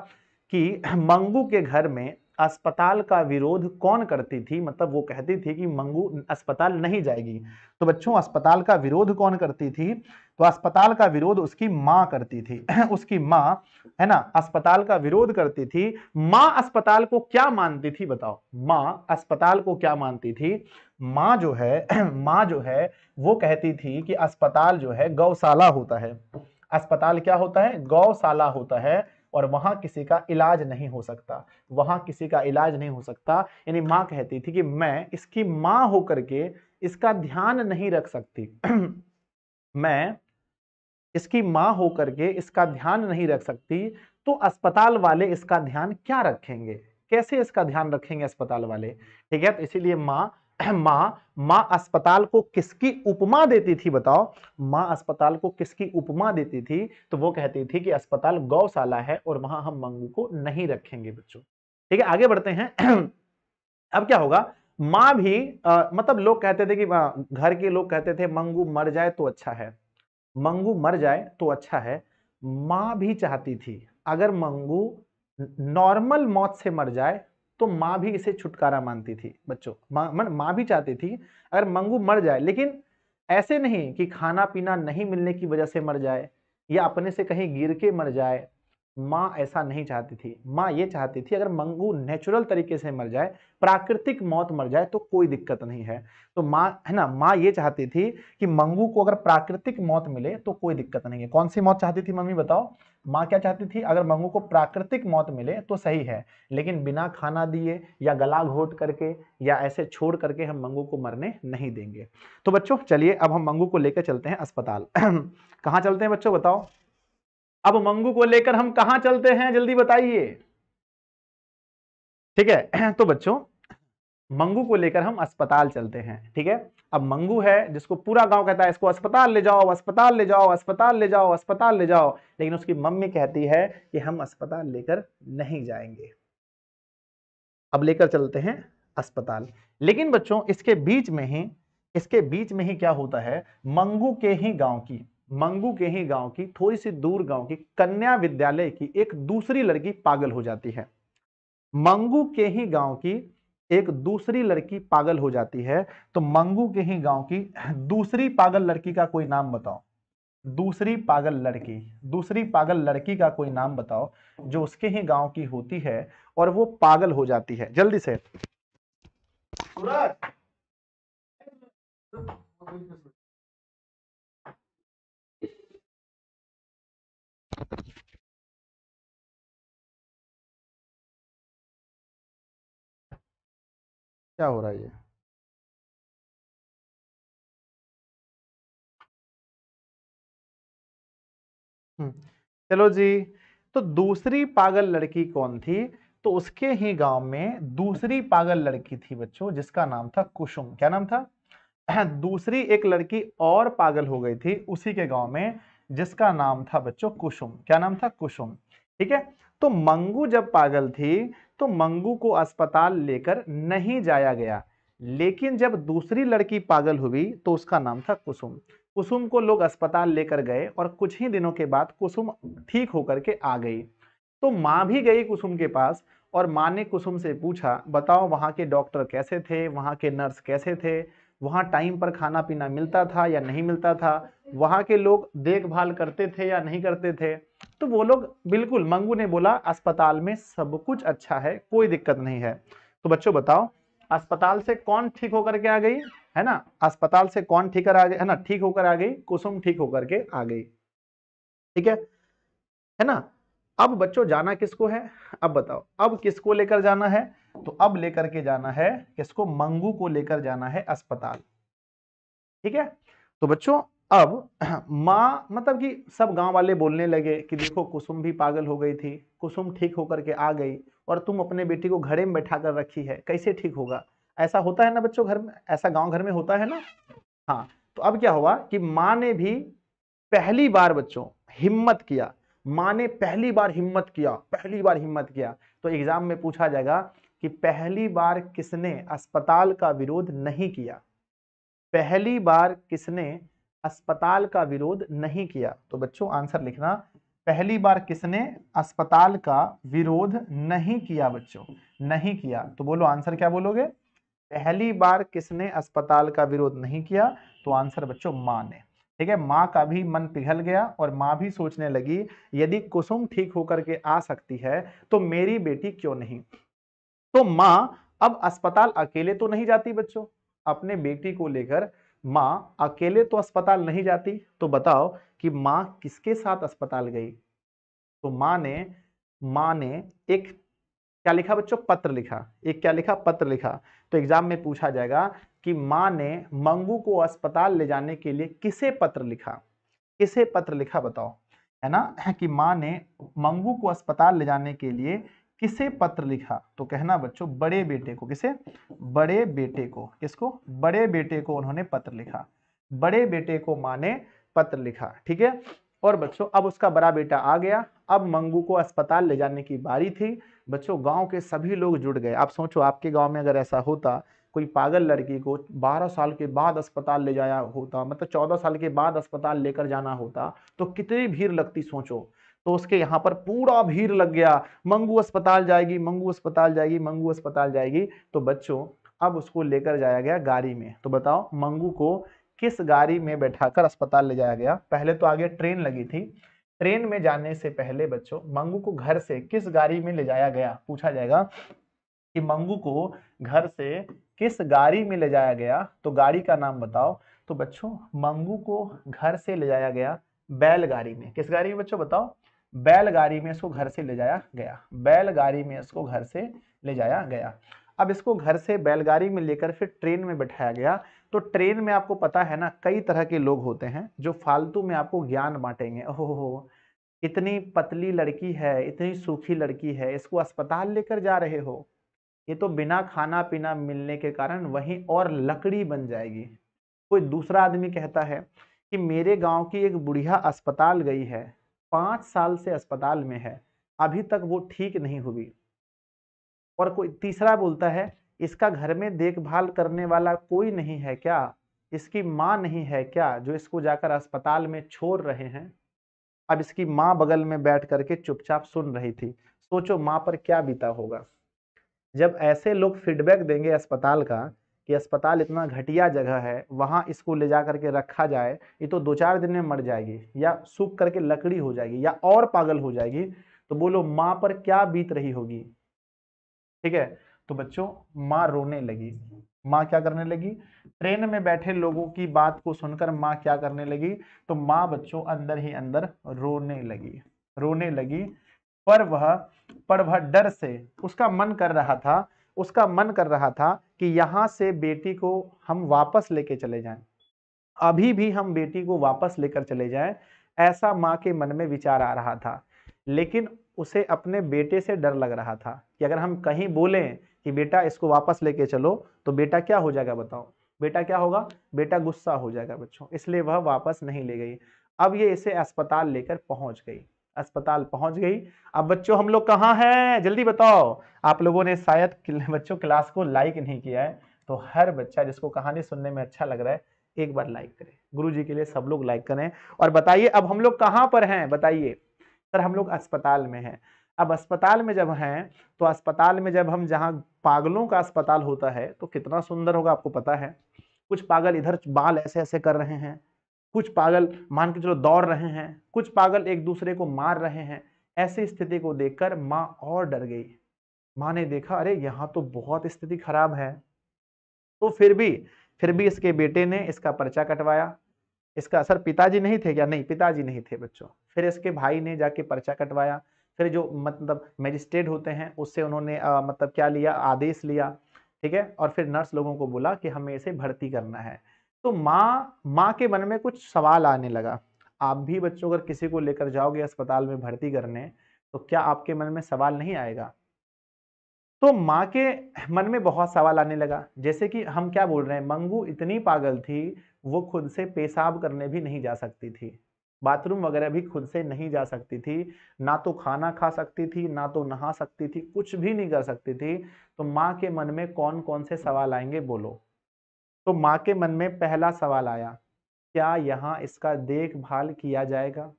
कि मंगू के घर में अस्पताल का विरोध कौन करती थी मतलब वो कहती थी कि मंगू अस्पताल नहीं जाएगी तो बच्चों अस्पताल का विरोध कौन करती थी तो अस्पताल का विरोध उसकी माँ करती थी उसकी माँ है ना अस्पताल का विरोध करती थी माँ अस्पताल को क्या मानती थी बताओ माँ अस्पताल को क्या मानती थी माँ जो है माँ जो है वो कहती थी कि अस्पताल जो है गौशाला होता है अस्पताल क्या होता है गौशाला होता है और वहाँ किसी का इलाज नहीं हो सकता वहाँ किसी का इलाज नहीं हो सकता यानी माँ कहती थी कि मैं इसकी माँ होकर के इसका ध्यान नहीं रख सकती मैं इसकी माँ होकर के इसका ध्यान नहीं रख सकती तो अस्पताल वाले इसका ध्यान क्या रखेंगे कैसे इसका ध्यान रखेंगे अस्पताल वाले ठीक है तो इसीलिए माँ माँ माँ अस्पताल को किसकी उपमा देती थी बताओ माँ अस्पताल को किसकी उपमा देती थी तो वो कहती थी कि अस्पताल गौशाला है और वहां हम मंगू को नहीं रखेंगे बच्चों ठीक है आगे बढ़ते हैं अब क्या होगा माँ भी आ, मतलब लोग कहते थे कि हाँ, घर के लोग कहते थे मंगू मर जाए तो अच्छा है मंगू मर जाए तो अच्छा है माँ भी चाहती थी अगर मंगू नॉर्मल मौत से मर जाए तो माँ भी इसे छुटकारा मानती थी बच्चों माँ मा भी चाहती थी अगर मंगू मर जाए लेकिन ऐसे नहीं कि खाना पीना नहीं मिलने की वजह से मर जाए या अपने से कहीं गिर के मर जाए माँ ऐसा नहीं चाहती थी माँ ये चाहती थी अगर मंगू नेचुरल तरीके से मर जाए प्राकृतिक मौत मर जाए तो कोई दिक्कत नहीं है तो माँ है ना माँ ये चाहती थी कि मंगू को अगर प्राकृतिक मौत मिले तो कोई दिक्कत नहीं है कौन सी मौत चाहती थी मम्मी बताओ माँ क्या चाहती थी अगर मंगू को प्राकृतिक मौत मिले तो सही है लेकिन बिना खाना दिए या गला घोट करके या ऐसे छोड़ करके हम मंगू को मरने नहीं देंगे तो बच्चों चलिए अब हम मंगू को लेकर चलते हैं अस्पताल कहाँ चलते हैं बच्चों बताओ अब मंगू को लेकर हम कहा चलते हैं जल्दी बताइए ठीक है तो बच्चों मंगू को लेकर हम अस्पताल चलते हैं ठीक है अब मंगू है जिसको पूरा गांव कहता है इसको अस्पताल ले जाओ अस्पताल ले जाओ अस्पताल ले जाओ अस्पताल ले जाओ लेकिन उसकी मम्मी कहती है कि हम अस्पताल लेकर नहीं जाएंगे अब लेकर चलते हैं अस्पताल लेकिन बच्चों इसके बीच में ही इसके बीच में ही क्या होता है मंगू के ही गांव की मंगू के ही गांव की थोड़ी सी दूर गांव की कन्या विद्यालय की एक दूसरी लड़की पागल हो जाती है मंगू के ही गांव की एक दूसरी लड़की पागल हो जाती है तो मंगू के ही गांव की दूसरी पागल लड़की का कोई नाम बताओ दूसरी पागल लड़की दूसरी पागल लड़की का कोई नाम बताओ जो उसके ही गांव की होती है और वो पागल हो जाती है जल्दी से क्या हो रहा है ये हम्म, चलो जी तो दूसरी पागल लड़की कौन थी तो उसके ही गांव में दूसरी पागल लड़की थी बच्चों जिसका नाम था कुसुम क्या नाम था दूसरी एक लड़की और पागल हो गई थी उसी के गांव में जिसका नाम था बच्चों कुसुम क्या नाम था कुसुम ठीक है तो मंगू जब पागल थी तो मंगू को अस्पताल लेकर नहीं जाया गया लेकिन जब दूसरी लड़की पागल हुई तो उसका नाम था कुसुम कुसुम को लोग अस्पताल लेकर गए और कुछ ही दिनों के बाद कुसुम ठीक होकर के आ गई तो माँ भी गई कुसुम के पास और माँ ने कुसुम से पूछा बताओ वहाँ के डॉक्टर कैसे थे वहाँ के नर्स कैसे थे वहाँ टाइम पर खाना पीना मिलता था या नहीं मिलता था वहाँ के लोग देखभाल करते थे या नहीं करते थे तो वो लोग बिल्कुल मंगू ने बोला अस्पताल में सब कुछ अच्छा है कोई दिक्कत नहीं है तो बच्चों बताओ अस्पताल से कौन ठीक होकर के आ गई है ना अस्पताल से कौन ठीक कर आ गई है ना ठीक होकर आ गई कुसुम ठीक होकर के आ गई ठीक है है ना अब बच्चों जाना किसको है अब बताओ अब किसको लेकर जाना है तो अब लेकर के जाना है किसको मंगू को लेकर जाना है अस्पताल ठीक है तो बच्चों अब माँ मतलब कि सब गांव वाले बोलने लगे कि देखो कुसुम भी पागल हो गई थी कुसुम ठीक होकर के आ गई और तुम अपने बेटी को घड़े में बैठा कर रखी है कैसे ठीक होगा ऐसा होता है ना बच्चों घर में ऐसा गांव घर में होता है ना हाँ तो अब क्या हुआ कि माँ ने भी पहली बार बच्चों हिम्मत किया माँ ने पहली बार हिम्मत किया पहली बार हिम्मत किया तो एग्जाम में पूछा जाएगा कि पहली बार किसने अस्पताल का विरोध नहीं किया पहली बार किसने अस्पताल का विरोध नहीं किया तो बच्चों आंसर लिखना पहली बार किसने अस्पताल का विरोध नहीं किया बच्चों नहीं किया तो बोलो आंसर क्या बोलोगे पहली बार किसने अस्पताल का विरोध नहीं किया तो आंसर बच्चों माँ ने ठीक है माँ का भी मन पिघल गया और माँ भी सोचने लगी यदि कुसुम ठीक होकर के आ सकती है तो मेरी बेटी क्यों नहीं तो माँ अब अस्पताल अकेले तो नहीं जाती बच्चों अपने बेटी को लेकर माँ अकेले तो अस्पताल नहीं जाती तो बताओ कि माँ किसके साथ अस्पताल गई तो माँ ने माँ ने एक क्या लिखा बच्चों पत्र लिखा एक क्या लिखा पत्र लिखा तो एग्जाम में पूछा जाएगा कि माँ ने मंगू को अस्पताल ले जाने के लिए किसे पत्र लिखा किसे पत्र लिखा बताओ है ना है कि माँ ने मंगू को अस्पताल ले जाने के लिए किसे पत्र लिखा तो कहना बच्चों बड़े बेटे को किसे बड़े बेटे को किसको बड़े बेटे को उन्होंने पत्र लिखा बड़े बेटे को माँ ने पत्र लिखा ठीक है और बच्चों अब उसका बड़ा बेटा आ गया अब मंगू को अस्पताल ले जाने की बारी थी बच्चों गांव के सभी लोग जुड़ गए आप सोचो आपके गांव में अगर ऐसा होता कोई पागल लड़की को 12 साल के बाद अस्पताल ले जाया होता मतलब 14 साल के बाद अस्पताल लेकर जाना होता तो कितनी भीड़ लगती सोचो तो उसके यहाँ पर पूरा भीड़ लग गया मंगू अस्पताल जाएगी मंगू अस्पताल जाएगी मंगू अस्पताल जाएगी तो बच्चों अब उसको लेकर जाया गया गाड़ी में तो बताओ मंगू को किस गाड़ी में बैठाकर अस्पताल ले जाया गया पहले तो आगे ट्रेन लगी थी ट्रेन में जाने से पहले बच्चों मंगू को घर से किस गाड़ी में ले जाया गया पूछा जाएगा कि मंगू को घर से किस गाड़ी में ले जाया गया तो गाड़ी का नाम बताओ तो बच्चों मंगू को घर से ले जाया गया बैलगाड़ी में किस गाड़ी में बच्चों बताओ बैलगाड़ी में इसको घर से ले जाया गया बैलगाड़ी में इसको घर से ले जाया गया अब इसको घर से बैलगाड़ी में लेकर फिर ट्रेन में बैठाया गया तो ट्रेन में आपको पता है ना कई तरह के लोग होते हैं जो फालतू में आपको ज्ञान बांटेंगे ओहो इतनी पतली लड़की है इतनी सूखी लड़की है इसको अस्पताल लेकर जा रहे हो ये तो बिना खाना पीना मिलने के कारण वहीं और लकड़ी बन जाएगी कोई दूसरा आदमी कहता है कि मेरे गांव की एक बुढ़िया अस्पताल गई है पाँच साल से अस्पताल में है अभी तक वो ठीक नहीं हुई और कोई तीसरा बोलता है इसका घर में देखभाल करने वाला कोई नहीं है क्या इसकी माँ नहीं है क्या जो इसको जाकर अस्पताल में छोड़ रहे हैं अब इसकी माँ बगल में बैठ करके चुपचाप सुन रही थी सोचो माँ पर क्या बीता होगा जब ऐसे लोग फीडबैक देंगे अस्पताल का कि अस्पताल इतना घटिया जगह है वहाँ इसको ले जा करके रखा जाए ये तो दो चार दिन में मर जाएगी या सूख करके लकड़ी हो जाएगी या और पागल हो जाएगी तो बोलो माँ पर क्या बीत रही होगी ठीक है तो बच्चों माँ रोने लगी माँ क्या करने लगी ट्रेन में बैठे लोगों की बात को सुनकर माँ क्या करने लगी तो माँ बच्चों अंदर ही अंदर रोने लगी रोने लगी पर वह पर वह डर से उसका मन कर रहा था उसका मन कर रहा था कि यहाँ से बेटी को हम वापस लेके चले जाएं अभी भी हम बेटी को वापस लेकर चले जाएं ऐसा माँ के मन में विचार आ रहा था लेकिन उसे अपने बेटे से डर लग रहा था कि अगर हम कहीं बोलें कि बेटा इसको वापस लेके चलो तो बेटा क्या हो जाएगा बताओ बेटा क्या होगा बेटा गुस्सा हो जाएगा बच्चों इसलिए वह वापस नहीं ले गई अब ये इसे अस्पताल लेकर पहुंच गई अस्पताल पहुंच गई अब बच्चों हम लोग कहाँ हैं जल्दी बताओ आप लोगों ने शायद बच्चों क्लास को लाइक नहीं किया है तो हर बच्चा जिसको कहानी सुनने में अच्छा लग रहा है एक बार लाइक करें गुरु जी के लिए सब लोग लाइक करें और बताइए अब हम लोग कहाँ पर हैं बताइए सर हम लोग अस्पताल में हैं अब अस्पताल में जब हैं तो अस्पताल में जब हम जहाँ पागलों का अस्पताल होता है तो कितना सुंदर होगा आपको पता है कुछ पागल इधर बाल ऐसे ऐसे कर रहे हैं कुछ पागल मान के चलो दौड़ रहे हैं कुछ पागल एक दूसरे को मार रहे हैं ऐसी स्थिति को देखकर माँ और डर गई माँ ने देखा अरे यहाँ तो बहुत स्थिति खराब है तो फिर भी फिर भी इसके बेटे ने इसका पर्चा कटवाया इसका असर पिताजी नहीं थे क्या नहीं पिताजी नहीं थे बच्चों फिर इसके भाई ने जाके पर्चा कटवाया फिर जो मतलब मजिस्ट्रेट होते हैं उससे उन्होंने आ, मतलब क्या लिया आदेश लिया ठीक है और फिर नर्स लोगों को बोला कि हमें इसे भर्ती करना है तो माँ माँ के मन में कुछ सवाल आने लगा आप भी बच्चों अगर किसी को लेकर जाओगे अस्पताल में भर्ती करने तो क्या आपके मन में सवाल नहीं आएगा तो माँ के मन में बहुत सवाल आने लगा जैसे कि हम क्या बोल रहे हैं मंगू इतनी पागल थी वो खुद से पेशाब करने भी नहीं जा सकती थी बाथरूम वगैरह भी खुद से नहीं जा सकती थी ना तो खाना खा सकती थी ना तो नहा सकती थी कुछ भी नहीं कर सकती थी तो माँ के मन में कौन कौन से सवाल आएंगे बोलो तो माँ के मन में पहला सवाल आया क्या यहाँ इसका देखभाल किया जाएगा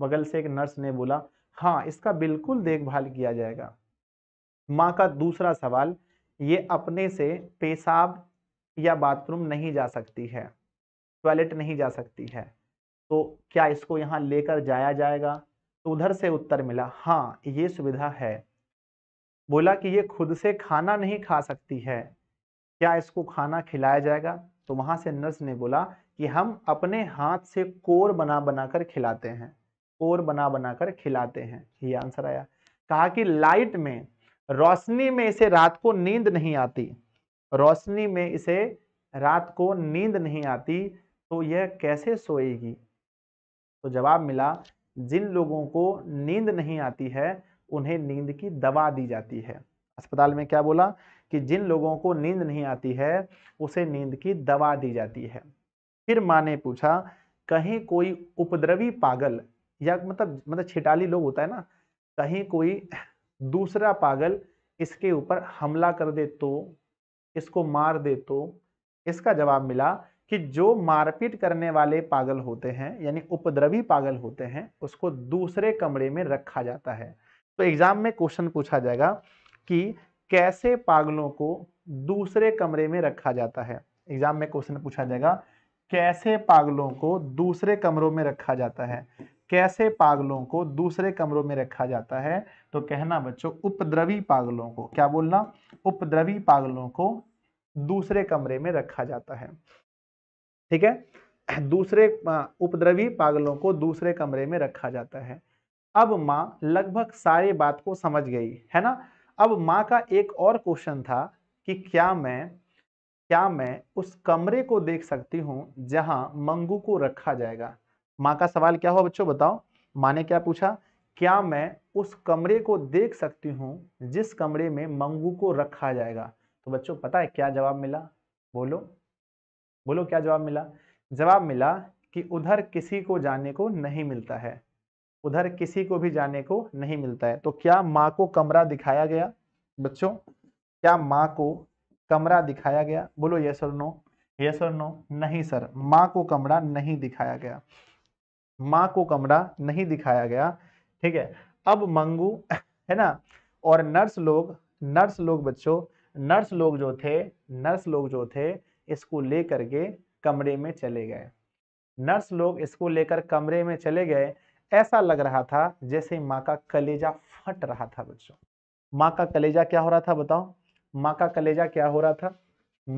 बगल से एक नर्स ने बोला हाँ इसका बिल्कुल देखभाल किया जाएगा माँ का दूसरा सवाल ये अपने से पेशाब या बाथरूम नहीं जा सकती है टॉयलेट नहीं जा सकती है तो क्या इसको यहाँ लेकर जाया जाएगा तो उधर से उत्तर मिला हाँ ये सुविधा है बोला कि ये खुद से खाना नहीं खा सकती है क्या इसको खाना खिलाया जाएगा तो वहां से नर्स ने बोला कि हम अपने हाथ से कोर बना बना कर खिलाते हैं कोर बना बना कर खिलाते हैं ये आंसर आया कहा कि लाइट में रोशनी में इसे रात को नींद नहीं आती रोशनी में इसे रात को नींद नहीं आती तो यह कैसे सोएगी तो जवाब मिला जिन लोगों को नींद नहीं आती है उन्हें नींद की दवा दी जाती है अस्पताल में क्या बोला कि जिन लोगों को नींद नहीं आती है उसे नींद की दवा दी जाती है फिर माँ ने पूछा कहीं कोई उपद्रवी पागल या मतलब मतलब छिटाली लोग होता है ना कहीं कोई दूसरा पागल इसके ऊपर हमला कर दे तो इसको मार दे तो इसका जवाब मिला कि जो मारपीट करने वाले पागल होते हैं यानी उपद्रवी पागल होते हैं उसको दूसरे कमरे में रखा जाता है तो एग्जाम में क्वेश्चन पूछा जाएगा कि कैसे पागलों को दूसरे कमरे में रखा जाता है एग्जाम में क्वेश्चन पूछा जाएगा कैसे पागलों को दूसरे कमरों में रखा जाता है कैसे पागलों को दूसरे कमरों में रखा जाता है तो कहना बच्चों उपद्रवी पागलों को क्या बोलना उपद्रवी पागलों को दूसरे कमरे में रखा जाता है ठीक है दूसरे उपद्रवी पागलों को दूसरे कमरे में रखा जाता है अब माँ लगभग सारी बात को समझ गई है ना अब माँ का एक और क्वेश्चन था कि क्या मैं क्या मैं उस कमरे को देख सकती हूँ जहाँ मंगू को रखा जाएगा माँ का सवाल क्या हुआ बच्चों बताओ माँ ने क्या पूछा क्या मैं उस कमरे को देख सकती हूँ जिस कमरे में मंगू को रखा जाएगा तो बच्चों पता है क्या जवाब मिला बोलो बोलो क्या जवाब मिला जवाब मिला कि उधर किसी को जाने को नहीं मिलता है उधर किसी को भी जाने को नहीं मिलता है तो क्या माँ को कमरा दिखाया गया बच्चों क्या माँ को कमरा दिखाया गया बोलो यस और नो यस और नो नहीं सर माँ को कमरा नहीं दिखाया गया माँ को कमरा नहीं दिखाया गया ठीक है अब मंगू है ना और नर्स लोग नर्स लोग बच्चों नर्स लोग जो थे नर्स लोग जो थे इसको लेकर के कमरे में चले गए नर्स लोग इसको लेकर कमरे में चले गए ऐसा लग रहा था जैसे माँ का कलेजा फट रहा था बच्चों माँ का कलेजा क्या हो रहा था बताओ माँ का कलेजा क्या हो रहा था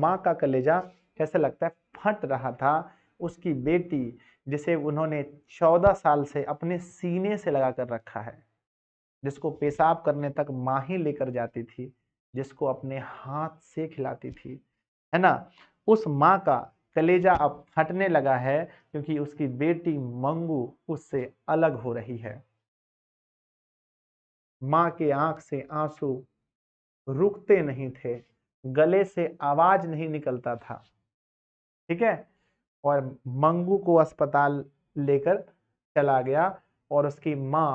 माँ का कलेजा कैसे लगता है फट रहा था उसकी बेटी जिसे उन्होंने चौदह साल से अपने सीने से लगा कर रखा है जिसको पेशाब करने तक माँ ही लेकर जाती थी जिसको अपने हाथ से खिलाती थी है ना उस माँ का कलेजा अब फटने लगा है क्योंकि उसकी बेटी मंगू उससे अलग हो रही है माँ के आंख से आंसू रुकते नहीं थे गले से आवाज नहीं निकलता था ठीक है और मंगू को अस्पताल लेकर चला गया और उसकी माँ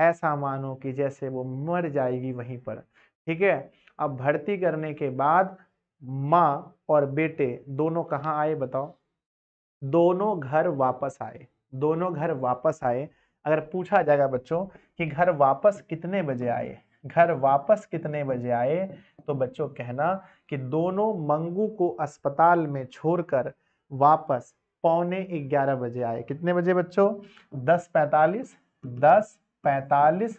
ऐसा मानो कि जैसे वो मर जाएगी वहीं पर ठीक है अब भर्ती करने के बाद माँ और बेटे दोनों कहाँ आए बताओ दोनों घर वापस आए दोनों घर वापस आए अगर पूछा जाएगा बच्चों कि घर वापस कितने बजे आए घर वापस कितने बजे आए तो बच्चों कहना कि दोनों मंगू को अस्पताल में छोड़कर वापस पौने ग्यारह बजे आए कितने बजे बच्चों दस पैंतालीस दस पैंतालीस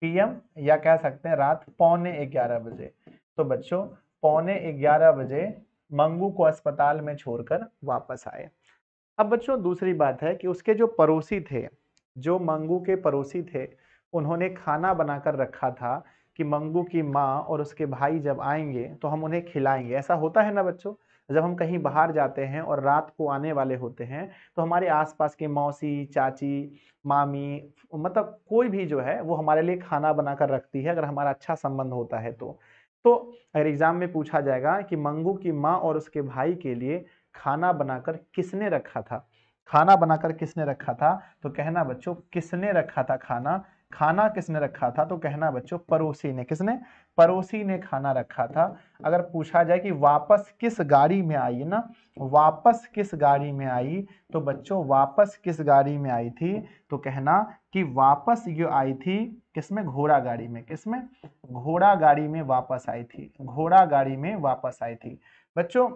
पीएम या कह सकते हैं रात पौने ग्यारह बजे तो बच्चों पौने ग्यारह बजे मंगू को अस्पताल में छोड़कर वापस आए अब बच्चों दूसरी बात है कि उसके जो पड़ोसी थे जो मंगू के पड़ोसी थे उन्होंने खाना बनाकर रखा था कि मंगू की माँ और उसके भाई जब आएंगे तो हम उन्हें खिलाएंगे ऐसा होता है ना बच्चों जब हम कहीं बाहर जाते हैं और रात को आने वाले होते हैं तो हमारे आसपास के मौसी चाची मामी मतलब कोई भी जो है वो हमारे लिए खाना बनाकर रखती है अगर हमारा अच्छा संबंध होता है तो तो अगर एग्जाम में पूछा जाएगा कि मंगू की माँ और उसके भाई के लिए खाना बनाकर किसने रखा था खाना बनाकर किसने रखा था तो कहना बच्चों किसने रखा था खाना खाना किसने रखा था तो कहना बच्चों पड़ोसी ने किसने पड़ोसी ने खाना रखा था अगर पूछा जाए कि वापस किस गाड़ी में आई ना वापस किस गाड़ी में आई तो बच्चों वापस किस गाड़ी में आई थी तो कहना कि वापस ये आई थी किसमें घोड़ा गाड़ी में किसमें घोड़ा गाड़ी में वापस आई थी घोड़ा गाड़ी में वापस आई थी बच्चों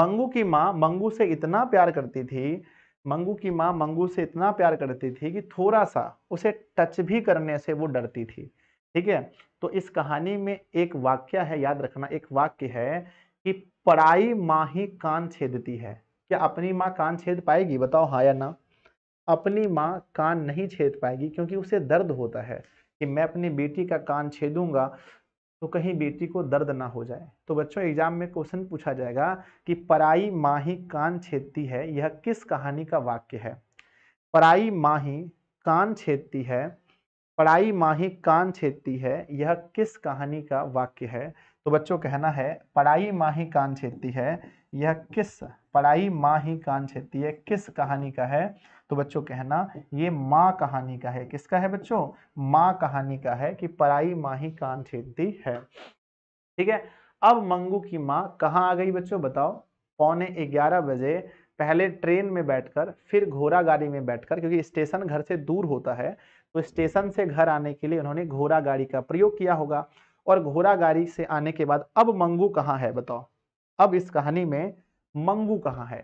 मंगू की माँ मंगू से इतना प्यार करती थी मंगू की माँ मंगू से इतना प्यार करती थी कि थोड़ा सा उसे टच भी करने से वो डरती थी ठीक है तो इस कहानी में एक वाक्य है याद रखना एक वाक्य है कि पढ़ाई माँ ही कान छेदती है क्या अपनी माँ कान छेद पाएगी बताओ हाँ या ना अपनी माँ कान नहीं छेद पाएगी क्योंकि उसे दर्द होता है कि मैं अपनी बेटी का कान छेदूंगा तो कहीं बेटी को दर्द ना हो जाए तो बच्चों एग्जाम में क्वेश्चन पूछा जाएगा कि पराई माँ ही कान छेदती है यह किस कहानी का वाक्य है पराई माँ ही कान छेदती है पढ़ाई माही कान छेदती है यह किस कहानी का वाक्य है तो बच्चों कहना है पढ़ाई माही कान छेदती है यह किस पढ़ाई माँ ही कान छेदती है किस कहानी का है तो बच्चों कहना ये माँ कहानी का है किसका है बच्चों माँ कहानी का है कि पढ़ाई माँ ही कान छेदती है ठीक है अब मंगू की माँ कहाँ आ गई बच्चों बताओ पौने ग्यारह बजे पहले ट्रेन में बैठकर फिर घोड़ा गाड़ी में बैठकर क्योंकि स्टेशन घर से दूर होता है तो स्टेशन से घर आने के लिए उन्होंने घोड़ा गाड़ी का प्रयोग किया होगा और घोड़ा गाड़ी से आने के बाद अब मंगू कहाँ है बताओ अब इस कहानी में मंगू कहाँ है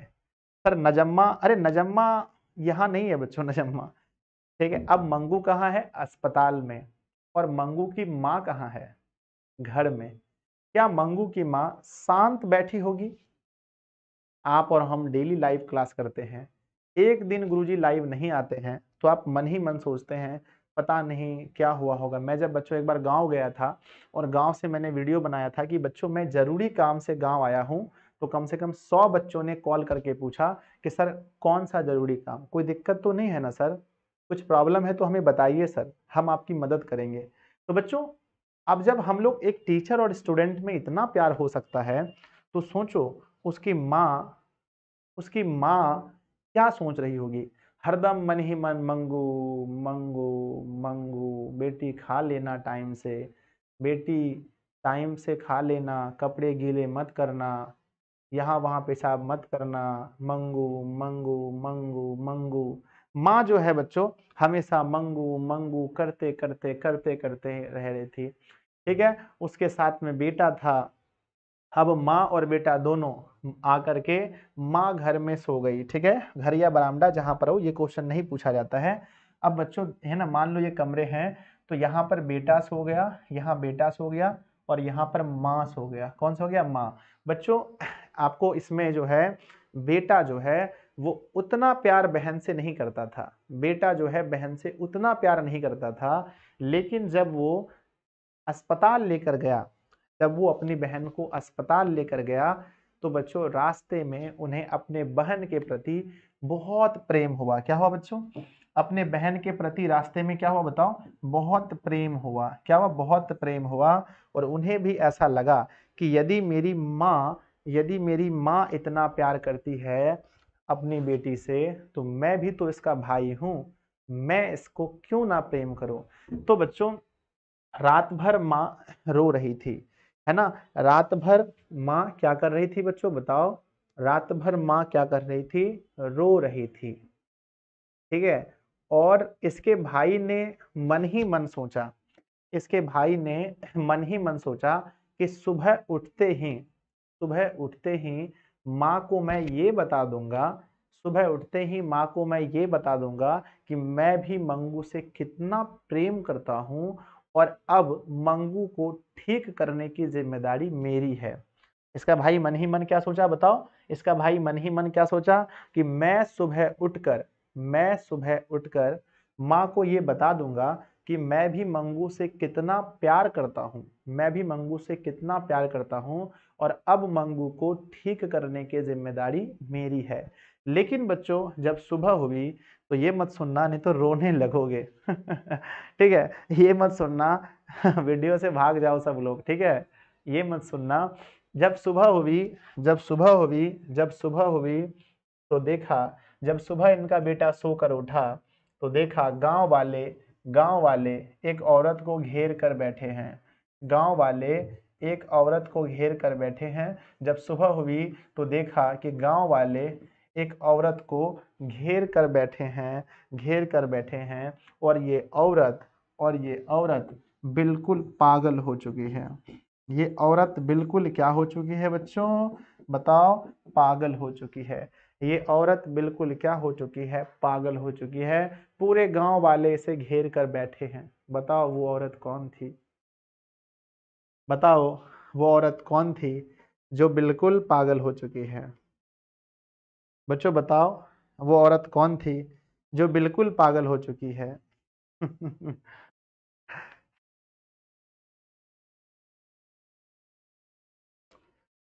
सर नजम्मा अरे नजम्मा यहाँ नहीं है बच्चों नजम्मा ठीक है अब मंगू कहाँ है अस्पताल में और मंगू की माँ कहाँ है घर में क्या मंगू की माँ शांत बैठी होगी आप और हम डेली लाइव क्लास करते हैं एक दिन गुरुजी लाइव नहीं आते हैं तो आप मन ही मन सोचते हैं पता नहीं क्या हुआ होगा मैं जब बच्चों एक बार गांव गया था और गांव से मैंने वीडियो बनाया था कि बच्चों मैं ज़रूरी काम से गांव आया हूँ तो कम से कम सौ बच्चों ने कॉल करके पूछा कि सर कौन सा ज़रूरी काम कोई दिक्कत तो नहीं है ना सर कुछ प्रॉब्लम है तो हमें बताइए सर हम आपकी मदद करेंगे तो बच्चों अब जब हम लोग एक टीचर और स्टूडेंट में इतना प्यार हो सकता है तो सोचो उसकी माँ उसकी माँ क्या सोच रही होगी हरदम मन ही मन मंगू मंगू मंगू बेटी खा लेना टाइम से बेटी टाइम से खा लेना कपड़े गीले मत करना यहाँ वहाँ पेशाब मत करना मंगू मंगू मंगू मंगू माँ जो है बच्चों हमेशा मंगू मंगू करते करते करते करते रह रही थी ठीक है उसके साथ में बेटा था अब माँ और बेटा दोनों आकर के माँ घर में सो गई ठीक है घर या बरामदा जहाँ पर हो ये क्वेश्चन नहीं पूछा जाता है अब बच्चों है ना मान लो ये कमरे हैं तो यहाँ पर बेटा सो गया यहाँ बेटा सो गया और यहाँ पर माँ सो गया कौन सा हो गया माँ बच्चों आपको इसमें जो है बेटा जो है वो उतना प्यार बहन से नहीं करता था बेटा जो है बहन से उतना प्यार नहीं करता था लेकिन जब वो अस्पताल लेकर गया जब वो अपनी बहन को अस्पताल लेकर गया तो बच्चों रास्ते में उन्हें अपने बहन के प्रति बहुत प्रेम हुआ क्या हुआ बच्चों अपने बहन के प्रति रास्ते में क्या हुआ बताओ बहुत प्रेम हुआ क्या हुआ बहुत प्रेम हुआ और उन्हें भी ऐसा लगा कि यदि मेरी माँ यदि मेरी माँ इतना प्यार करती है अपनी बेटी से तो मैं भी तो इसका भाई हूँ मैं इसको क्यों ना प्रेम करूँ तो बच्चों रात भर माँ रो रही थी है ना रात भर माँ क्या कर रही थी बच्चों बताओ रात भर माँ क्या कर रही थी रो रही थी ठीक है और इसके भाई ने मन ही मन सोचा इसके भाई ने मन ही मन सोचा कि सुबह उठते ही सुबह उठते ही माँ को मैं ये बता दूंगा सुबह उठते ही माँ को मैं ये बता दूंगा कि मैं भी मंगू से कितना प्रेम करता हूँ और अब मंगू को ठीक करने की जिम्मेदारी मेरी है इसका भाई मन ही मन क्या सोचा बताओ इसका भाई मन ही मन क्या सोचा कि मैं सुबह उठकर मैं सुबह उठकर माँ को ये बता दूंगा कि मैं भी मंगू से कितना प्यार करता हूँ मैं भी मंगू से कितना प्यार करता हूँ और अब मंगू को ठीक करने की जिम्मेदारी मेरी है लेकिन बच्चों जब सुबह होगी तो ये मत सुनना नहीं तो रोने लगोगे ठीक है ये मत सुनना वीडियो से भाग जाओ सब लोग ठीक है ये मत सुनना जब सुबह होगी जब सुबह होगी जब सुबह होगी तो देखा जब सुबह इनका बेटा सोकर उठा तो देखा गांव वाले गांव वाले एक औरत को घेर कर बैठे हैं गांव वाले एक औरत को घेर कर बैठे हैं जब सुबह हुई तो देखा कि गांव वाले एक औरत को घेर कर बैठे हैं घेर कर बैठे हैं और ये औरत और ये औरत बिल्कुल पागल हो चुकी है ये औरत बिल्कुल क्या हो चुकी है बच्चों बताओ पागल हो चुकी है ये औरत बिल्कुल क्या हो चुकी है पागल हो चुकी है पूरे गांव वाले इसे घेर कर बैठे हैं बताओ वो औरत कौन थी बताओ वो औरत कौन थी जो बिल्कुल पागल हो चुकी है बच्चों बताओ वो औरत कौन थी जो बिल्कुल पागल हो चुकी है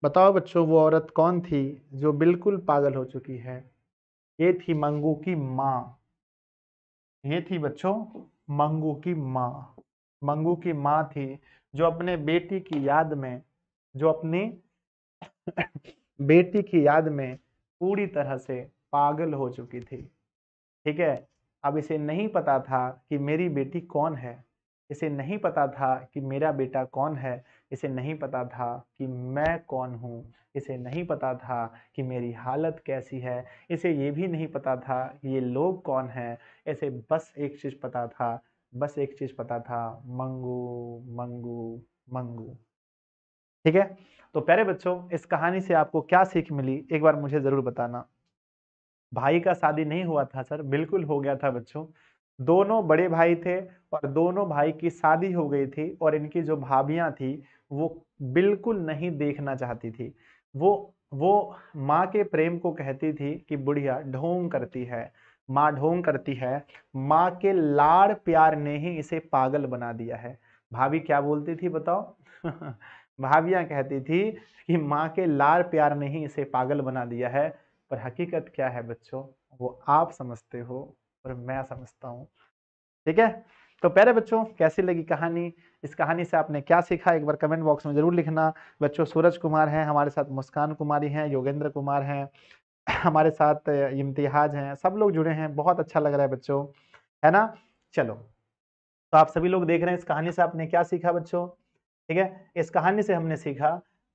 बताओ बच्चों वो औरत कौन थी जो बिल्कुल पागल हो चुकी है ये थी मंगू की माँ ये थी बच्चों मंगू की माँ मंगू की माँ थी जो अपने बेटी की याद में जो अपनी बेटी की याद में पूरी तरह से पागल हो चुकी थी ठीक है अब इसे नहीं पता था कि मेरी बेटी कौन है इसे नहीं पता था कि मेरा बेटा कौन है इसे नहीं पता था कि मैं कौन हूँ इसे नहीं पता था कि मेरी हालत कैसी है इसे ये भी नहीं पता था कि ये लोग कौन हैं इसे बस एक चीज़ पता था बस एक चीज़ पता था मंगू मंगू मंगू ठीक है तो प्यारे बच्चों इस कहानी से आपको क्या सीख मिली एक बार मुझे ज़रूर बताना भाई का शादी नहीं हुआ था सर बिल्कुल हो गया था बच्चों दोनों बड़े भाई थे और दोनों भाई की शादी हो गई थी और इनकी जो भाभियां थी वो बिल्कुल नहीं देखना चाहती थी वो वो माँ के प्रेम को कहती थी कि बुढ़िया ढोंग करती है माँ ढोंग करती है माँ के लाड़ प्यार ने ही इसे पागल बना दिया है भाभी क्या बोलती थी बताओ भाविया कहती थी कि माँ के लार प्यार ने ही इसे पागल बना दिया है पर हकीकत क्या है बच्चों वो आप समझते हो और मैं समझता हूँ ठीक है तो प्यारे बच्चों कैसी लगी कहानी इस कहानी से आपने क्या सीखा एक बार कमेंट बॉक्स में जरूर लिखना बच्चों सूरज कुमार हैं हमारे साथ मुस्कान कुमारी हैं योगेंद्र कुमार हैं हमारे साथ इम्तिहाज हैं सब लोग जुड़े हैं बहुत अच्छा लग रहा है बच्चों है ना चलो तो आप सभी लोग देख रहे हैं इस कहानी से आपने क्या सीखा बच्चों ठीक है इस कहानी से हमने सीखा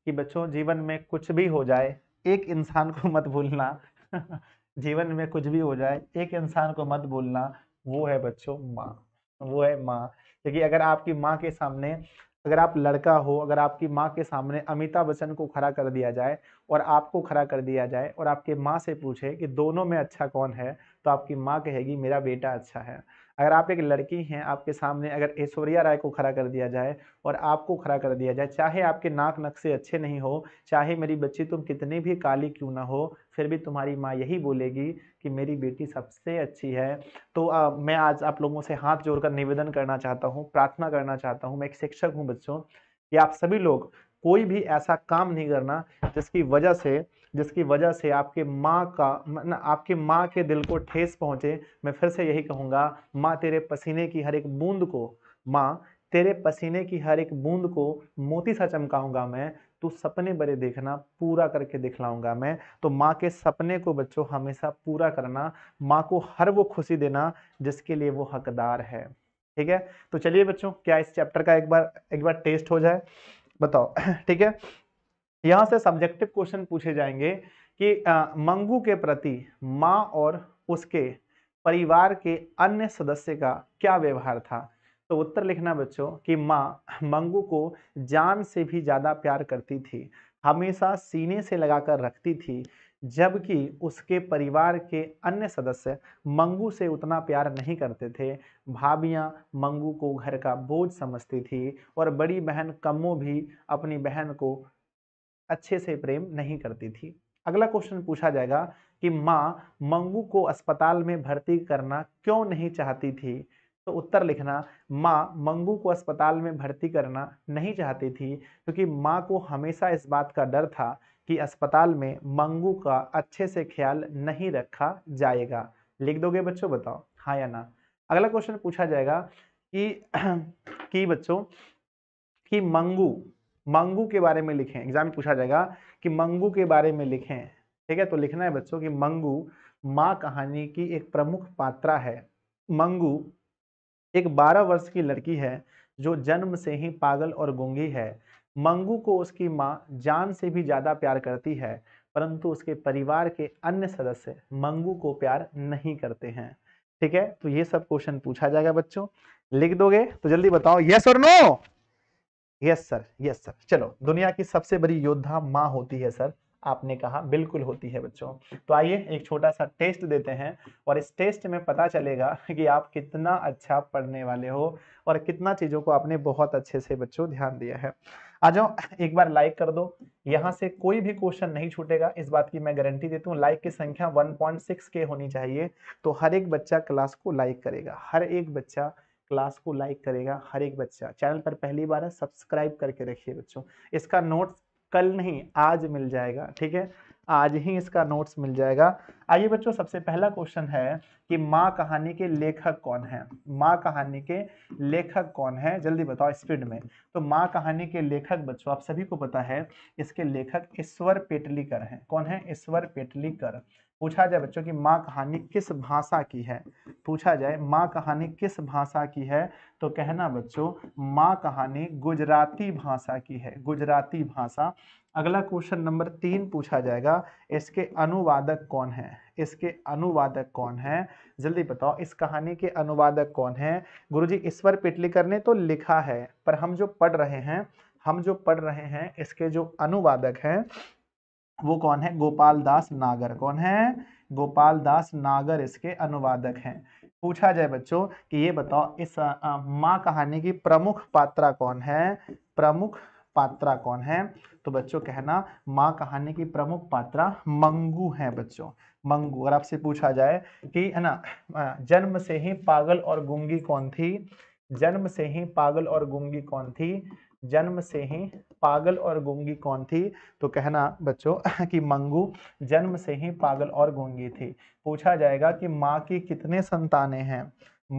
कि बच्चों जीवन में कुछ भी हो जाए एक इंसान को मत भूलना जीवन में कुछ भी हो जाए एक इंसान को मत भूलना वो है बच्चों माँ वो है माँ क्योंकि अगर आपकी माँ के सामने अगर आप लड़का हो अगर आपकी माँ के सामने अमिताभ बच्चन को खड़ा कर दिया जाए और आपको खड़ा कर दिया जाए और आपके माँ से पूछे कि दोनों में अच्छा कौन है तो आपकी माँ कहेगी मेरा बेटा अच्छा है अगर आप एक लड़की हैं आपके सामने अगर ऐश्वर्या राय को खड़ा कर दिया जाए और आपको खड़ा कर दिया जाए चाहे आपके नाक नक्शे अच्छे नहीं हो चाहे मेरी बच्ची तुम कितनी भी काली क्यों ना हो फिर भी तुम्हारी माँ यही बोलेगी कि मेरी बेटी सबसे अच्छी है तो आ, मैं आज आप लोगों से हाथ जोड़कर निवेदन करना चाहता हूँ प्रार्थना करना चाहता हूँ मैं एक शिक्षक हूँ बच्चों कि आप सभी लोग कोई भी ऐसा काम नहीं करना जिसकी वजह से जिसकी वजह से आपके माँ का आपके माँ के दिल को ठेस पहुँचे मैं फिर से यही कहूँगा माँ तेरे पसीने की हर एक बूंद को माँ तेरे पसीने की हर एक बूंद को मोती सा चमकाऊंगा मैं तू सपने बड़े देखना पूरा करके दिखलाऊंगा मैं तो माँ के सपने को बच्चों हमेशा पूरा करना माँ को हर वो खुशी देना जिसके लिए वो हकदार है ठीक है तो चलिए बच्चों क्या इस चैप्टर का एक बार एक बार टेस्ट हो जाए बताओ ठीक है यहां से सब्जेक्टिव क्वेश्चन पूछे जाएंगे कि मंगू के प्रति माँ और उसके परिवार के अन्य सदस्य का क्या व्यवहार था तो उत्तर लिखना बच्चों कि माँ मंगू को जान से भी ज़्यादा प्यार करती थी हमेशा सीने से लगाकर रखती थी जबकि उसके परिवार के अन्य सदस्य मंगू से उतना प्यार नहीं करते थे भाभियाँ मंगू को घर का बोझ समझती थी और बड़ी बहन कम्मो भी अपनी बहन को अच्छे से प्रेम नहीं करती थी अगला क्वेश्चन पूछा जाएगा कि माँ मंगू को अस्पताल में भर्ती करना क्यों नहीं चाहती थी तो उत्तर लिखना माँ मंगू को अस्पताल में भर्ती करना नहीं चाहती थी क्योंकि माँ को हमेशा इस बात का डर था कि अस्पताल में मंगू का अच्छे से ख्याल नहीं रखा जाएगा लिख दोगे बच्चों बताओ हाँ या ना अगला क्वेश्चन पूछा जाएगा कि कि बच्चों कि मंगू मंगू के बारे में लिखें एग्जाम में पूछा जाएगा कि मंगू के बारे में लिखें ठीक है तो लिखना है बच्चों कि मंगू माँ कहानी की एक प्रमुख पात्रा है मंगू एक 12 वर्ष की लड़की है जो जन्म से ही पागल और गूंगी है मंगू को उसकी माँ जान से भी ज़्यादा प्यार करती है परंतु उसके परिवार के अन्य सदस्य मंगू को प्यार नहीं करते हैं ठीक है तो ये सब क्वेश्चन पूछा जाएगा बच्चों लिख दोगे तो जल्दी बताओ यस और no yes sir yes sir चलो दुनिया की सबसे बड़ी योद्धा माँ होती है सर आपने कहा बिल्कुल होती है बच्चों तो आइए एक छोटा सा टेस्ट देते हैं और इस टेस्ट में पता चलेगा कि आप कितना अच्छा पढ़ने वाले हो और कितना चीज़ों को आपने बहुत अच्छे से बच्चों ध्यान दिया है आ जाओ एक बार लाइक कर दो यहाँ से कोई भी क्वेश्चन नहीं छूटेगा इस बात की मैं गारंटी देता हूँ लाइक की संख्या वन के होनी चाहिए तो हर एक बच्चा क्लास को लाइक करेगा हर एक बच्चा क्लास को लाइक करेगा हर एक बच्चा चैनल पर पहली बार है सब्सक्राइब करके रखिए बच्चों इसका नोट्स कल नहीं आज मिल जाएगा ठीक है आज ही इसका नोट्स मिल जाएगा आइए बच्चों सबसे पहला क्वेश्चन है कि माँ कहानी के लेखक कौन है माँ कहानी के लेखक कौन है जल्दी बताओ स्पीड में तो माँ कहानी के लेखक बच्चों आप सभी को पता है इसके लेखक ईश्वर पेटलीकर हैं कौन है ईश्वर पेटलीकर पूछा जाए बच्चों की माँ कहानी किस भाषा की है पूछा जाए माँ कहानी किस भाषा की है तो कहना बच्चों माँ कहानी गुजराती भाषा की है गुजराती भाषा अगला क्वेश्चन नंबर तीन पूछा जाएगा इसके अनुवादक कौन है इसके अनुवादक कौन है जल्दी बताओ इस कहानी के अनुवादक कौन है गुरुजी ईश्वर पिटलीकर ने तो लिखा है पर हम जो पढ़ रहे हैं हम जो पढ़ रहे हैं इसके जो अनुवादक हैं वो कौन है गोपाल दास नागर कौन है गोपाल दास नागर इसके अनुवादक हैं पूछा जाए बच्चों कि ये बताओ इस माँ कहानी की प्रमुख पात्रा कौन है प्रमुख पात्रा कौन है तो बच्चों कहना माँ कहानी की प्रमुख पात्रा मंगू है बच्चों मंगू अगर आपसे पूछा जाए कि है ना जन्म से ही पागल और गुंगी कौन थी जन्म से ही पागल और गुंगी कौन थी जन्म से ही पागल और गूंगी कौन थी तो कहना बच्चों कि मंगू जन्म से ही पागल और गूंगी थी पूछा जाएगा कि माँ की कितने संतानें हैं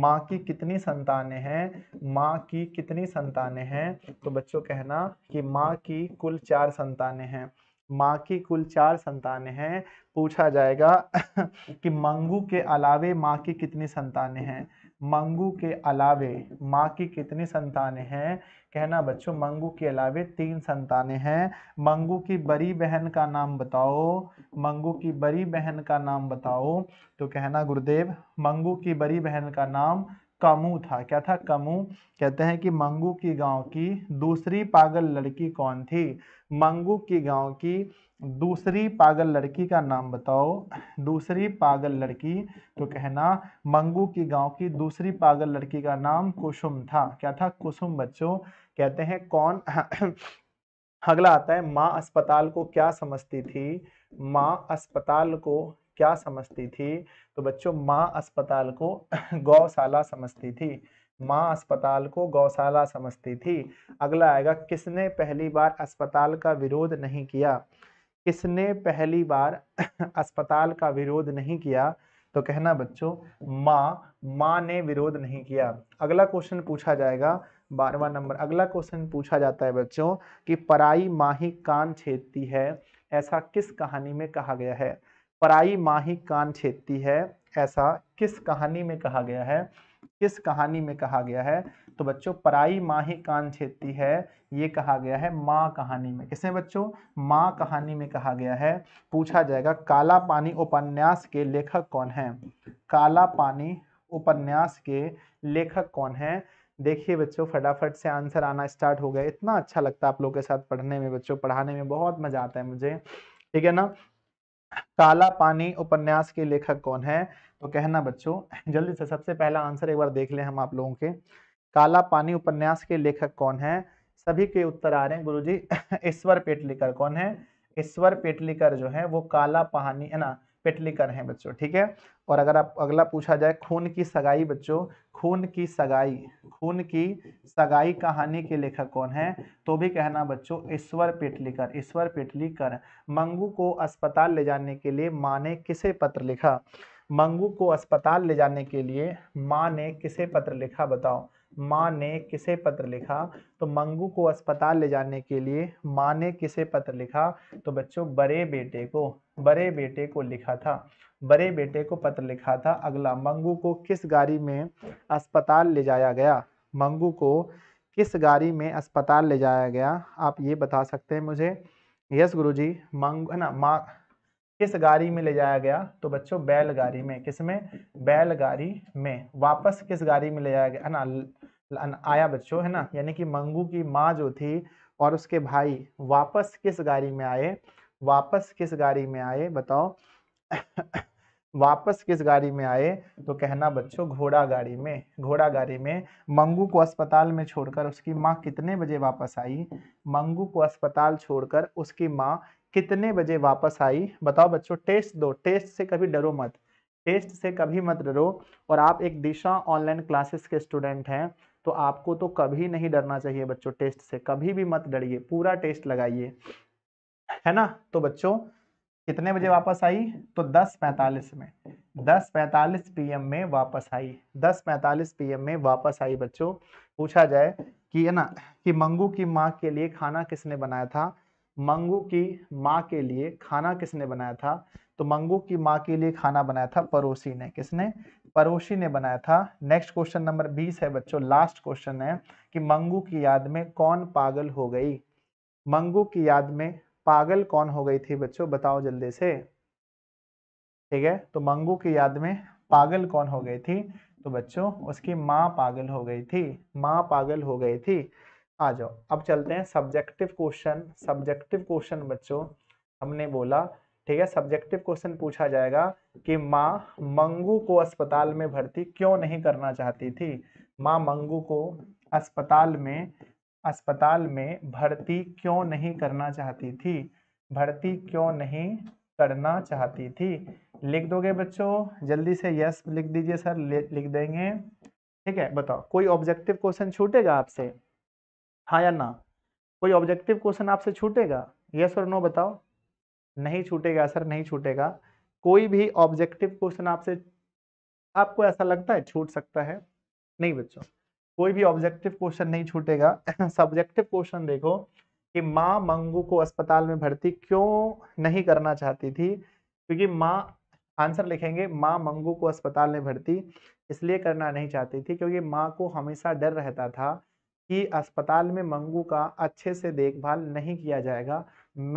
माँ की कितनी संतानें हैं माँ की कितनी संतानें हैं तो बच्चों कहना कि माँ की कुल चार संतानें हैं माँ की कुल चार संतानें हैं पूछा जाएगा कि मंगू के अलावे माँ की कितनी संतानें हैं मंगू के अलावे माँ की कितनी संतानें हैं कहना बच्चों मंगू के अलावे तीन संतानें हैं मंगू की बड़ी बहन का नाम बताओ मंगू की बड़ी बहन का नाम बताओ तो कहना गुरुदेव मंगू की बड़ी बहन का नाम कमू था क्या था कमू कहते हैं कि मंगू की गांव की दूसरी पागल लड़की कौन थी मंगू की गांव की दूसरी पागल लड़की का नाम बताओ दूसरी पागल लड़की तो कहना मंगू की गांव की दूसरी पागल लड़की का नाम कुसुम था क्या था कुसुम बच्चों कहते हैं कौन अगला आता है माँ अस्पताल को क्या समझती थी माँ अस्पताल को क्या समझती थी तो बच्चों माँ अस्पताल को गौशाला समझती थी माँ अस्पताल को गौशाला समझती थी अगला आएगा किसने पहली बार अस्पताल का विरोध नहीं किया किसने पहली बार अस्पताल का विरोध नहीं किया तो कहना बच्चों माँ माँ ने विरोध नहीं किया अगला क्वेश्चन पूछा जाएगा बारवा नंबर अगला क्वेश्चन पूछा जाता है बच्चों कि पराई माही कान छेदती है ऐसा किस कहानी में कहा गया है पराई माही कान छेदती है ऐसा किस कहानी में कहा गया है किस कहानी में कहा गया है तो बच्चों पराई माँ ही कान छेदती है ये कहा गया है माँ कहानी में किसने बच्चों माँ कहानी में कहा गया है पूछा जाएगा काला पानी उपन्यास के लेखक कौन है काला पानी उपन्यास के लेखक कौन है देखिए बच्चों फटाफट से आंसर आना स्टार्ट हो गया इतना अच्छा लगता है आप लोगों के साथ पढ़ने में बच्चों पढ़ाने में बहुत मजा आता है मुझे ठीक है ना काला पानी उपन्यास के लेखक कौन है तो कहना बच्चों जल्दी से सबसे पहला आंसर एक बार देख लें हम आप लोगों के काला पानी उपन्यास के लेखक कौन है सभी के उत्तर आ रहे हैं गुरु ईश्वर पेटलीकर कौन है ईश्वर पेटलीकर जो है वो काला पहानी है ना पेटलीकर है बच्चों ठीक है और अगर आप अगला पूछा जाए खून की सगाई बच्चों खून की सगाई खून की सगाई कहानी के लेखक कौन है तो भी कहना बच्चों ईश्वर पेटलीकर ईश्वर पेटलीकर मंगू को अस्पताल ले जाने के लिए माँ ने किसे पत्र लिखा मंगू को अस्पताल ले जाने के लिए माँ ने किसे पत्र लिखा बताओ माँ ने किसे पत्र लिखा तो मंगू को अस्पताल ले जाने के लिए माँ ने किसे पत्र लिखा तो बच्चों बड़े बेटे को बड़े बेटे को लिखा था बड़े बेटे को पत्र लिखा था अगला मंगू को किस गाड़ी में अस्पताल ले जाया गया मंगू को किस गाड़ी में अस्पताल ले जाया गया आप ये बता सकते हैं मुझे यस गुरुजी मंगू है ना माँ किस गाड़ी में ले जाया गया तो बच्चों बैलगाड़ी में किस में बैलगाड़ी में वापस किस गाड़ी में ले जाया गया है ना आया बच्चों है ना यानी कि मंगू की माँ जो थी और उसके भाई वापस किस गाड़ी में आए वापस किस गाड़ी में आए बताओ वापस किस गाड़ी में आए तो कहना बच्चों घोड़ा गाड़ी में घोड़ा गाड़ी में मंगू को अस्पताल में छोड़कर उसकी माँ कितने बजे वापस आई मंगू को अस्पताल छोड़कर उसकी माँ कितने बजे वापस आई बताओ बच्चों टेस्ट दो टेस्ट से कभी डरो मत टेस्ट से कभी मत डरो और आप एक दिशा ऑनलाइन क्लासेस के स्टूडेंट हैं तो आपको तो कभी नहीं डरना चाहिए बच्चों टेस्ट से कभी भी मत डरिए पूरा टेस्ट लगाइए है ना तो बच्चों कितने बजे वापस आई तो दस पैंतालीस में दस पैंतालीस पी में वापस आई दस पैंतालीस पी में वापस आई बच्चों पूछा जाए कि है ना कि मंगू की माँ के लिए खाना किसने बनाया था मंगू की माँ के लिए खाना किसने बनाया था तो मंगू की माँ के लिए खाना बनाया था पड़ोसी ने किसने पड़ोसी ने बनाया था नेक्स्ट क्वेश्चन नंबर बीस है बच्चों लास्ट क्वेश्चन है कि मंगू की याद में कौन पागल हो गई मंगू की याद में पागल कौन हो गई थी बच्चों बताओ जल्दी से ठीक है तो मंगू की याद में पागल कौन हो गई थी तो बच्चों उसकी माँ पागल हो गई थी माँ पागल हो गई थी आ जाओ अब चलते हैं सब्जेक्टिव क्वेश्चन सब्जेक्टिव क्वेश्चन बच्चों हमने बोला ठीक है सब्जेक्टिव क्वेश्चन पूछा जाएगा कि माँ मंगू को अस्पताल में भर्ती क्यों नहीं करना चाहती थी माँ मंगू को अस्पताल में अस्पताल में भर्ती क्यों नहीं करना चाहती थी भर्ती क्यों नहीं करना चाहती थी लिख दोगे बच्चों जल्दी से यस लिख दीजिए सर लिख देंगे ठीक है बताओ कोई ऑब्जेक्टिव क्वेश्चन छूटेगा आपसे हाँ या ना कोई ऑब्जेक्टिव क्वेश्चन आपसे छूटेगा ये सर नो बताओ नहीं छूटेगा सर नहीं छूटेगा कोई भी ऑब्जेक्टिव क्वेश्चन आपसे आपको ऐसा लगता है छूट सकता है नहीं बच्चों कोई भी ऑब्जेक्टिव क्वेश्चन नहीं छूटेगा सब्जेक्टिव क्वेश्चन देखो कि माँ मंगू को अस्पताल में भर्ती क्यों नहीं करना चाहती थी क्योंकि माँ आंसर लिखेंगे माँ मंगू को अस्पताल में भर्ती इसलिए करना नहीं चाहती थी क्योंकि माँ को हमेशा डर रहता था कि अस्पताल में मंगू का अच्छे से देखभाल नहीं किया जाएगा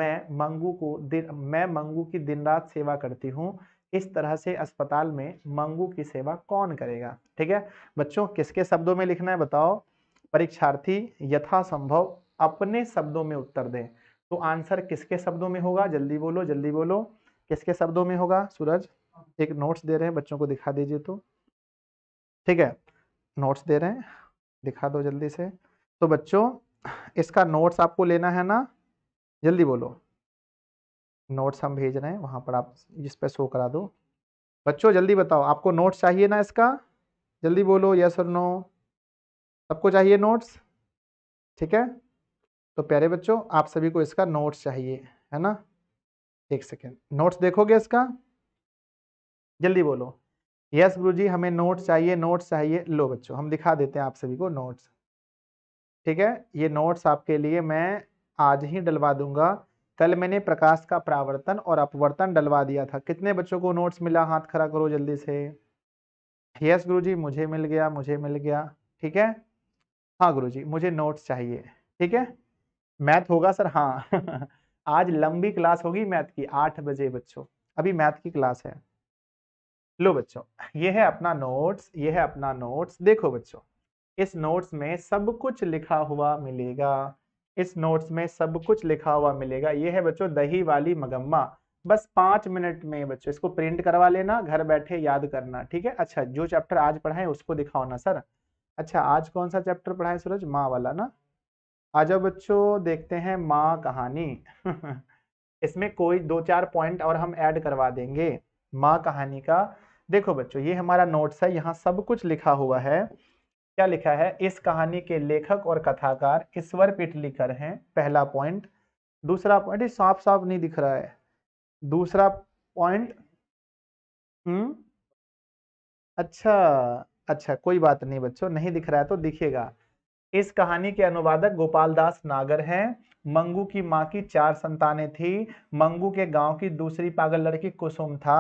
मैं मंगू को दिन मैं मंगू की दिन रात सेवा करती हूँ इस तरह से अस्पताल में मंगू की सेवा कौन करेगा ठीक है बच्चों किसके शब्दों में लिखना है बताओ परीक्षार्थी यथासंभव अपने शब्दों में उत्तर दें तो आंसर किसके शब्दों में होगा जल्दी बोलो जल्दी बोलो किसके शब्दों में होगा सूरज एक नोट्स दे रहे हैं बच्चों को दिखा दीजिए तो ठीक है नोट्स दे रहे हैं दिखा दो जल्दी से तो बच्चों इसका नोट्स आपको लेना है ना जल्दी बोलो नोट्स हम भेज रहे हैं वहाँ पर आप जिस पर शो करा दो बच्चों जल्दी बताओ आपको नोट्स चाहिए ना इसका जल्दी बोलो यस और नो सबको चाहिए नोट्स ठीक है तो प्यारे बच्चों आप सभी को इसका नोट्स चाहिए है ना एक सेकेंड नोट्स देखोगे इसका जल्दी बोलो यस गुरुजी हमें नोट्स चाहिए नोट्स चाहिए लो बच्चों हम दिखा देते हैं आप सभी को नोट्स ठीक है ये नोट्स आपके लिए मैं आज ही डलवा दूंगा कल मैंने प्रकाश का प्रावर्तन और अपवर्तन डलवा दिया था कितने बच्चों को नोट्स मिला हाथ खड़ा करो जल्दी से यस गुरुजी मुझे मिल गया मुझे मिल गया ठीक है हाँ जी मुझे नोट्स चाहिए ठीक है मैथ होगा सर हाँ आज लंबी क्लास होगी मैथ की आठ बजे बच्चों अभी मैथ की क्लास है लो बच्चों ये है अपना नोट्स ये है अपना नोट्स देखो बच्चों इस नोट्स में सब कुछ लिखा हुआ मिलेगा इस नोट्स में सब कुछ लिखा हुआ मिलेगा ये है बच्चों दही वाली मगम्मा बस पांच मिनट में बच्चों इसको प्रिंट करवा लेना घर बैठे याद करना ठीक है अच्छा जो चैप्टर आज पढ़ाए उसको दिखाओ ना सर अच्छा आज कौन सा चैप्टर पढ़ाए सूरज माँ वाला ना आ जाओ बच्चों देखते हैं माँ कहानी इसमें कोई दो चार पॉइंट और हम ऐड करवा देंगे माँ कहानी का देखो बच्चों ये हमारा नोट्स है यहाँ सब कुछ लिखा हुआ है क्या लिखा है इस कहानी के लेखक और कथाकार ईश्वर पिटलीकर हैं पहला पॉइंट दूसरा पॉइंट साफ साफ नहीं दिख रहा है दूसरा पॉइंट हम्म अच्छा अच्छा कोई बात नहीं बच्चों नहीं दिख रहा है तो दिखेगा इस कहानी के अनुवादक गोपाल दास नागर हैं मंगू की माँ की चार संतानें थी मंगू के गांव की दूसरी पागल लड़की कुसुम था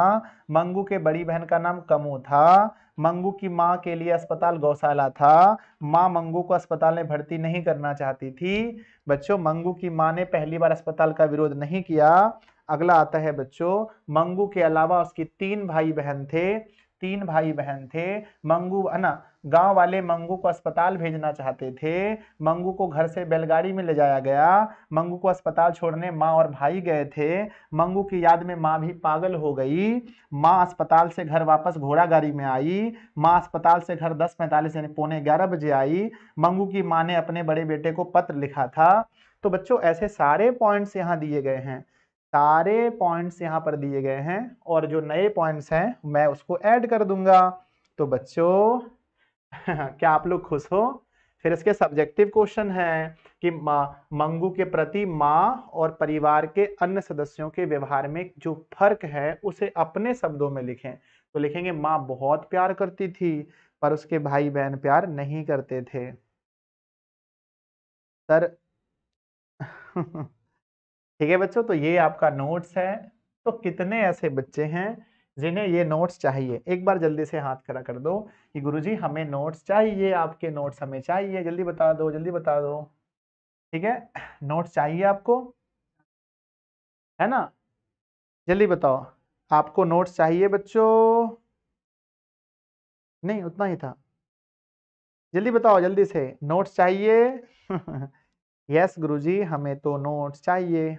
मंगू के बड़ी बहन का नाम कमू था मंगू की माँ के लिए अस्पताल गौशाला था माँ मंगू को अस्पताल में भर्ती नहीं करना चाहती थी बच्चों मंगू की माँ ने पहली बार अस्पताल का विरोध नहीं किया अगला आता है बच्चों मंगू के अलावा उसकी तीन भाई बहन थे तीन भाई बहन थे मंगू है ना गांव वाले मंगू को अस्पताल भेजना चाहते थे मंगू को घर से बैलगाड़ी में ले जाया गया मंगू को अस्पताल छोड़ने माँ और भाई गए थे मंगू की याद में माँ भी पागल हो गई माँ अस्पताल से घर वापस घोड़ा गाड़ी में आई माँ अस्पताल से घर दस पैंतालीस यानी पौने ग्यारह बजे आई मंगू की माँ ने अपने बड़े बेटे को पत्र लिखा था तो बच्चों ऐसे सारे पॉइंट्स यहाँ दिए गए हैं सारे पॉइंट्स यहाँ पर दिए गए हैं और जो नए पॉइंट्स हैं मैं उसको ऐड कर दूंगा तो बच्चों क्या आप लोग खुश हो फिर इसके सब्जेक्टिव क्वेश्चन है कि मंगू के प्रति माँ और परिवार के अन्य सदस्यों के व्यवहार में जो फर्क है उसे अपने शब्दों में लिखें तो लिखेंगे माँ बहुत प्यार करती थी पर उसके भाई बहन प्यार नहीं करते थे सर ठीक है बच्चों तो ये आपका नोट्स है तो कितने ऐसे बच्चे हैं जिन्हें ये नोट्स चाहिए एक बार जल्दी से हाथ खड़ा कर दो कि गुरुजी हमें नोट्स चाहिए आपके नोट्स हमें चाहिए जल्दी बता दो जल्दी बता दो ठीक है नोट्स चाहिए आपको है ना जल्दी बताओ आपको नोट्स चाहिए बच्चों नहीं उतना ही था जल्दी बताओ जल्दी से नोट्स चाहिए यस गुरुजी हमें तो नोट्स चाहिए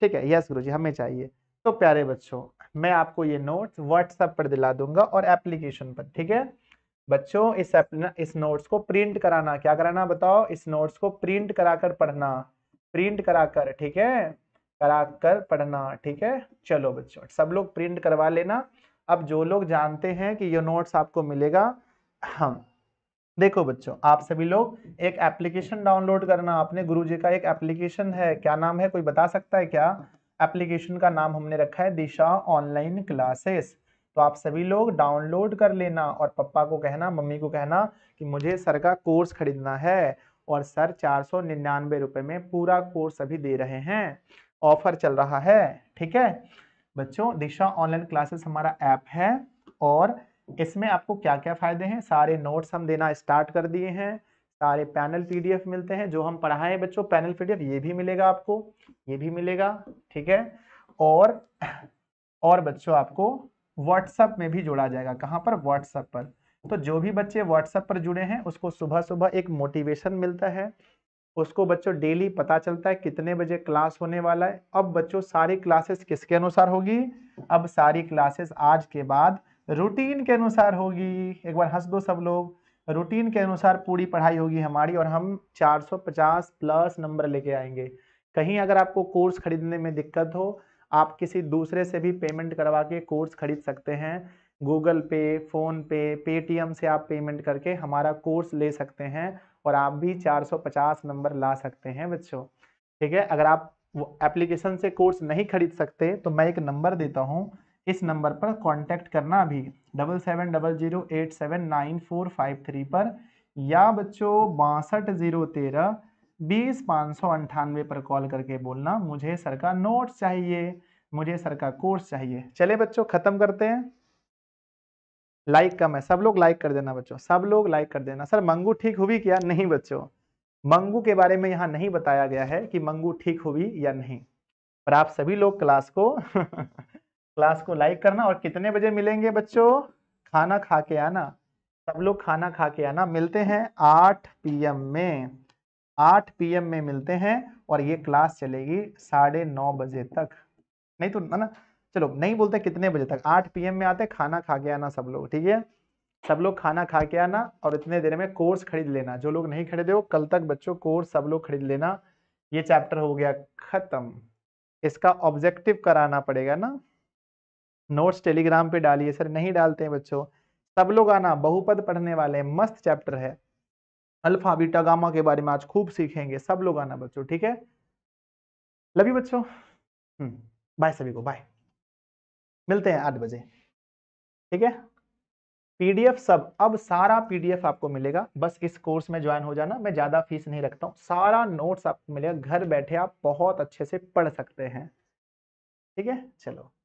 ठीक है यस गुरुजी हमें चाहिए तो प्यारे बच्चों मैं आपको ये नोट्स व्हाट्सएप पर दिला दूंगा और एप्लीकेशन पर ठीक है बच्चों इस इस नोट्स को प्रिंट कराना क्या कराना बताओ इस नोट्स को प्रिंट कराकर पढ़ना प्रिंट कराकर ठीक है कराकर पढ़ना ठीक है चलो बच्चों सब लोग प्रिंट करवा लेना अब जो लोग जानते हैं कि ये नोट्स आपको मिलेगा हम हाँ, देखो बच्चों आप सभी लोग एक एप्लीकेशन डाउनलोड करना अपने जी का एक एप्लीकेशन है क्या नाम है कोई बता सकता है क्या एप्लीकेशन का नाम हमने रखा है दिशा ऑनलाइन क्लासेस तो आप सभी लोग डाउनलोड कर लेना और पप्पा को कहना मम्मी को कहना कि मुझे सर का कोर्स खरीदना है और सर चार सौ निन्यानवे रुपये में पूरा कोर्स अभी दे रहे हैं ऑफर चल रहा है ठीक है बच्चों दिशा ऑनलाइन क्लासेस हमारा ऐप है और इसमें आपको क्या क्या फ़ायदे हैं सारे नोट्स हम देना स्टार्ट कर दिए हैं सारे पैनल पीडीएफ मिलते हैं जो हम पढ़ाए बच्चों पैनल पीडीएफ ये भी मिलेगा आपको ये भी मिलेगा ठीक है और और बच्चों आपको व्हाट्सएप में भी जोड़ा जाएगा कहाँ पर व्हाट्सएप पर तो जो भी बच्चे व्हाट्सएप पर जुड़े हैं उसको सुबह सुबह एक मोटिवेशन मिलता है उसको बच्चों डेली पता चलता है कितने बजे क्लास होने वाला है अब बच्चों सारी क्लासेस किसके अनुसार होगी अब सारी क्लासेस आज के बाद रूटीन के अनुसार होगी एक बार हंस दो सब लोग रूटीन के अनुसार पूरी पढ़ाई होगी हमारी और हम 450 प्लस नंबर लेके आएंगे कहीं अगर आपको कोर्स खरीदने में दिक्कत हो आप किसी दूसरे से भी पेमेंट करवा के कोर्स खरीद सकते हैं गूगल पे फ़ोन पे पेटीएम से आप पेमेंट करके हमारा कोर्स ले सकते हैं और आप भी 450 नंबर ला सकते हैं बच्चों ठीक है अगर आप एप्लीकेशन से कोर्स नहीं खरीद सकते तो मैं एक नंबर देता हूँ इस नंबर पर कांटेक्ट करना अभी double seven double zero eight seven nine four five three पर या बच्चों बासठ जीरो तेरह बीस पाँच सौ अंठानवे पर कॉल करके बोलना मुझे सर का नोट चाहिए मुझे सर का कोर्स चाहिए चले बच्चों खत्म करते हैं लाइक कम है सब लोग लाइक कर देना बच्चों सब लोग लाइक कर देना सर मंगू ठीक हुई क्या नहीं बच्चों मंगू के बारे में यहाँ नहीं बताया गया है कि मंगू ठीक हुई या नहीं पर आप सभी लोग क्लास को क्लास को लाइक करना और कितने बजे मिलेंगे बच्चों खाना खा के आना सब लोग खाना खा के आना मिलते हैं आठ पी में आठ पी में मिलते हैं और ये क्लास चलेगी साढ़े नौ बजे तक नहीं तो ना चलो नहीं बोलते कितने बजे तक आठ पी में आते खाना खा के आना सब लोग ठीक है सब लोग खाना खा के आना और इतने देर में कोर्स खरीद लेना जो लोग नहीं खरीदे हो कल तक बच्चों कोर्स सब लोग खरीद लेना ये चैप्टर हो गया खत्म इसका ऑब्जेक्टिव कराना पड़ेगा ना नोट्स टेलीग्राम पे डालिए सर नहीं डालते हैं बच्चों सब लोग आना बहुपद पढ़ने वाले मस्त चैप्टर है अल्फा बीटा गामा के बारे में आज खूब सीखेंगे सब लोग आना बच्चों ठीक है लव यू बच्चों बाय हम्म, सभी को बाय मिलते हैं आठ बजे ठीक है पीडीएफ सब अब सारा पीडीएफ आपको मिलेगा बस इस कोर्स में ज्वाइन हो जाना मैं ज़्यादा फीस नहीं रखता हूँ सारा नोट्स आपको मिलेगा घर बैठे आप बहुत अच्छे से पढ़ सकते हैं ठीक है चलो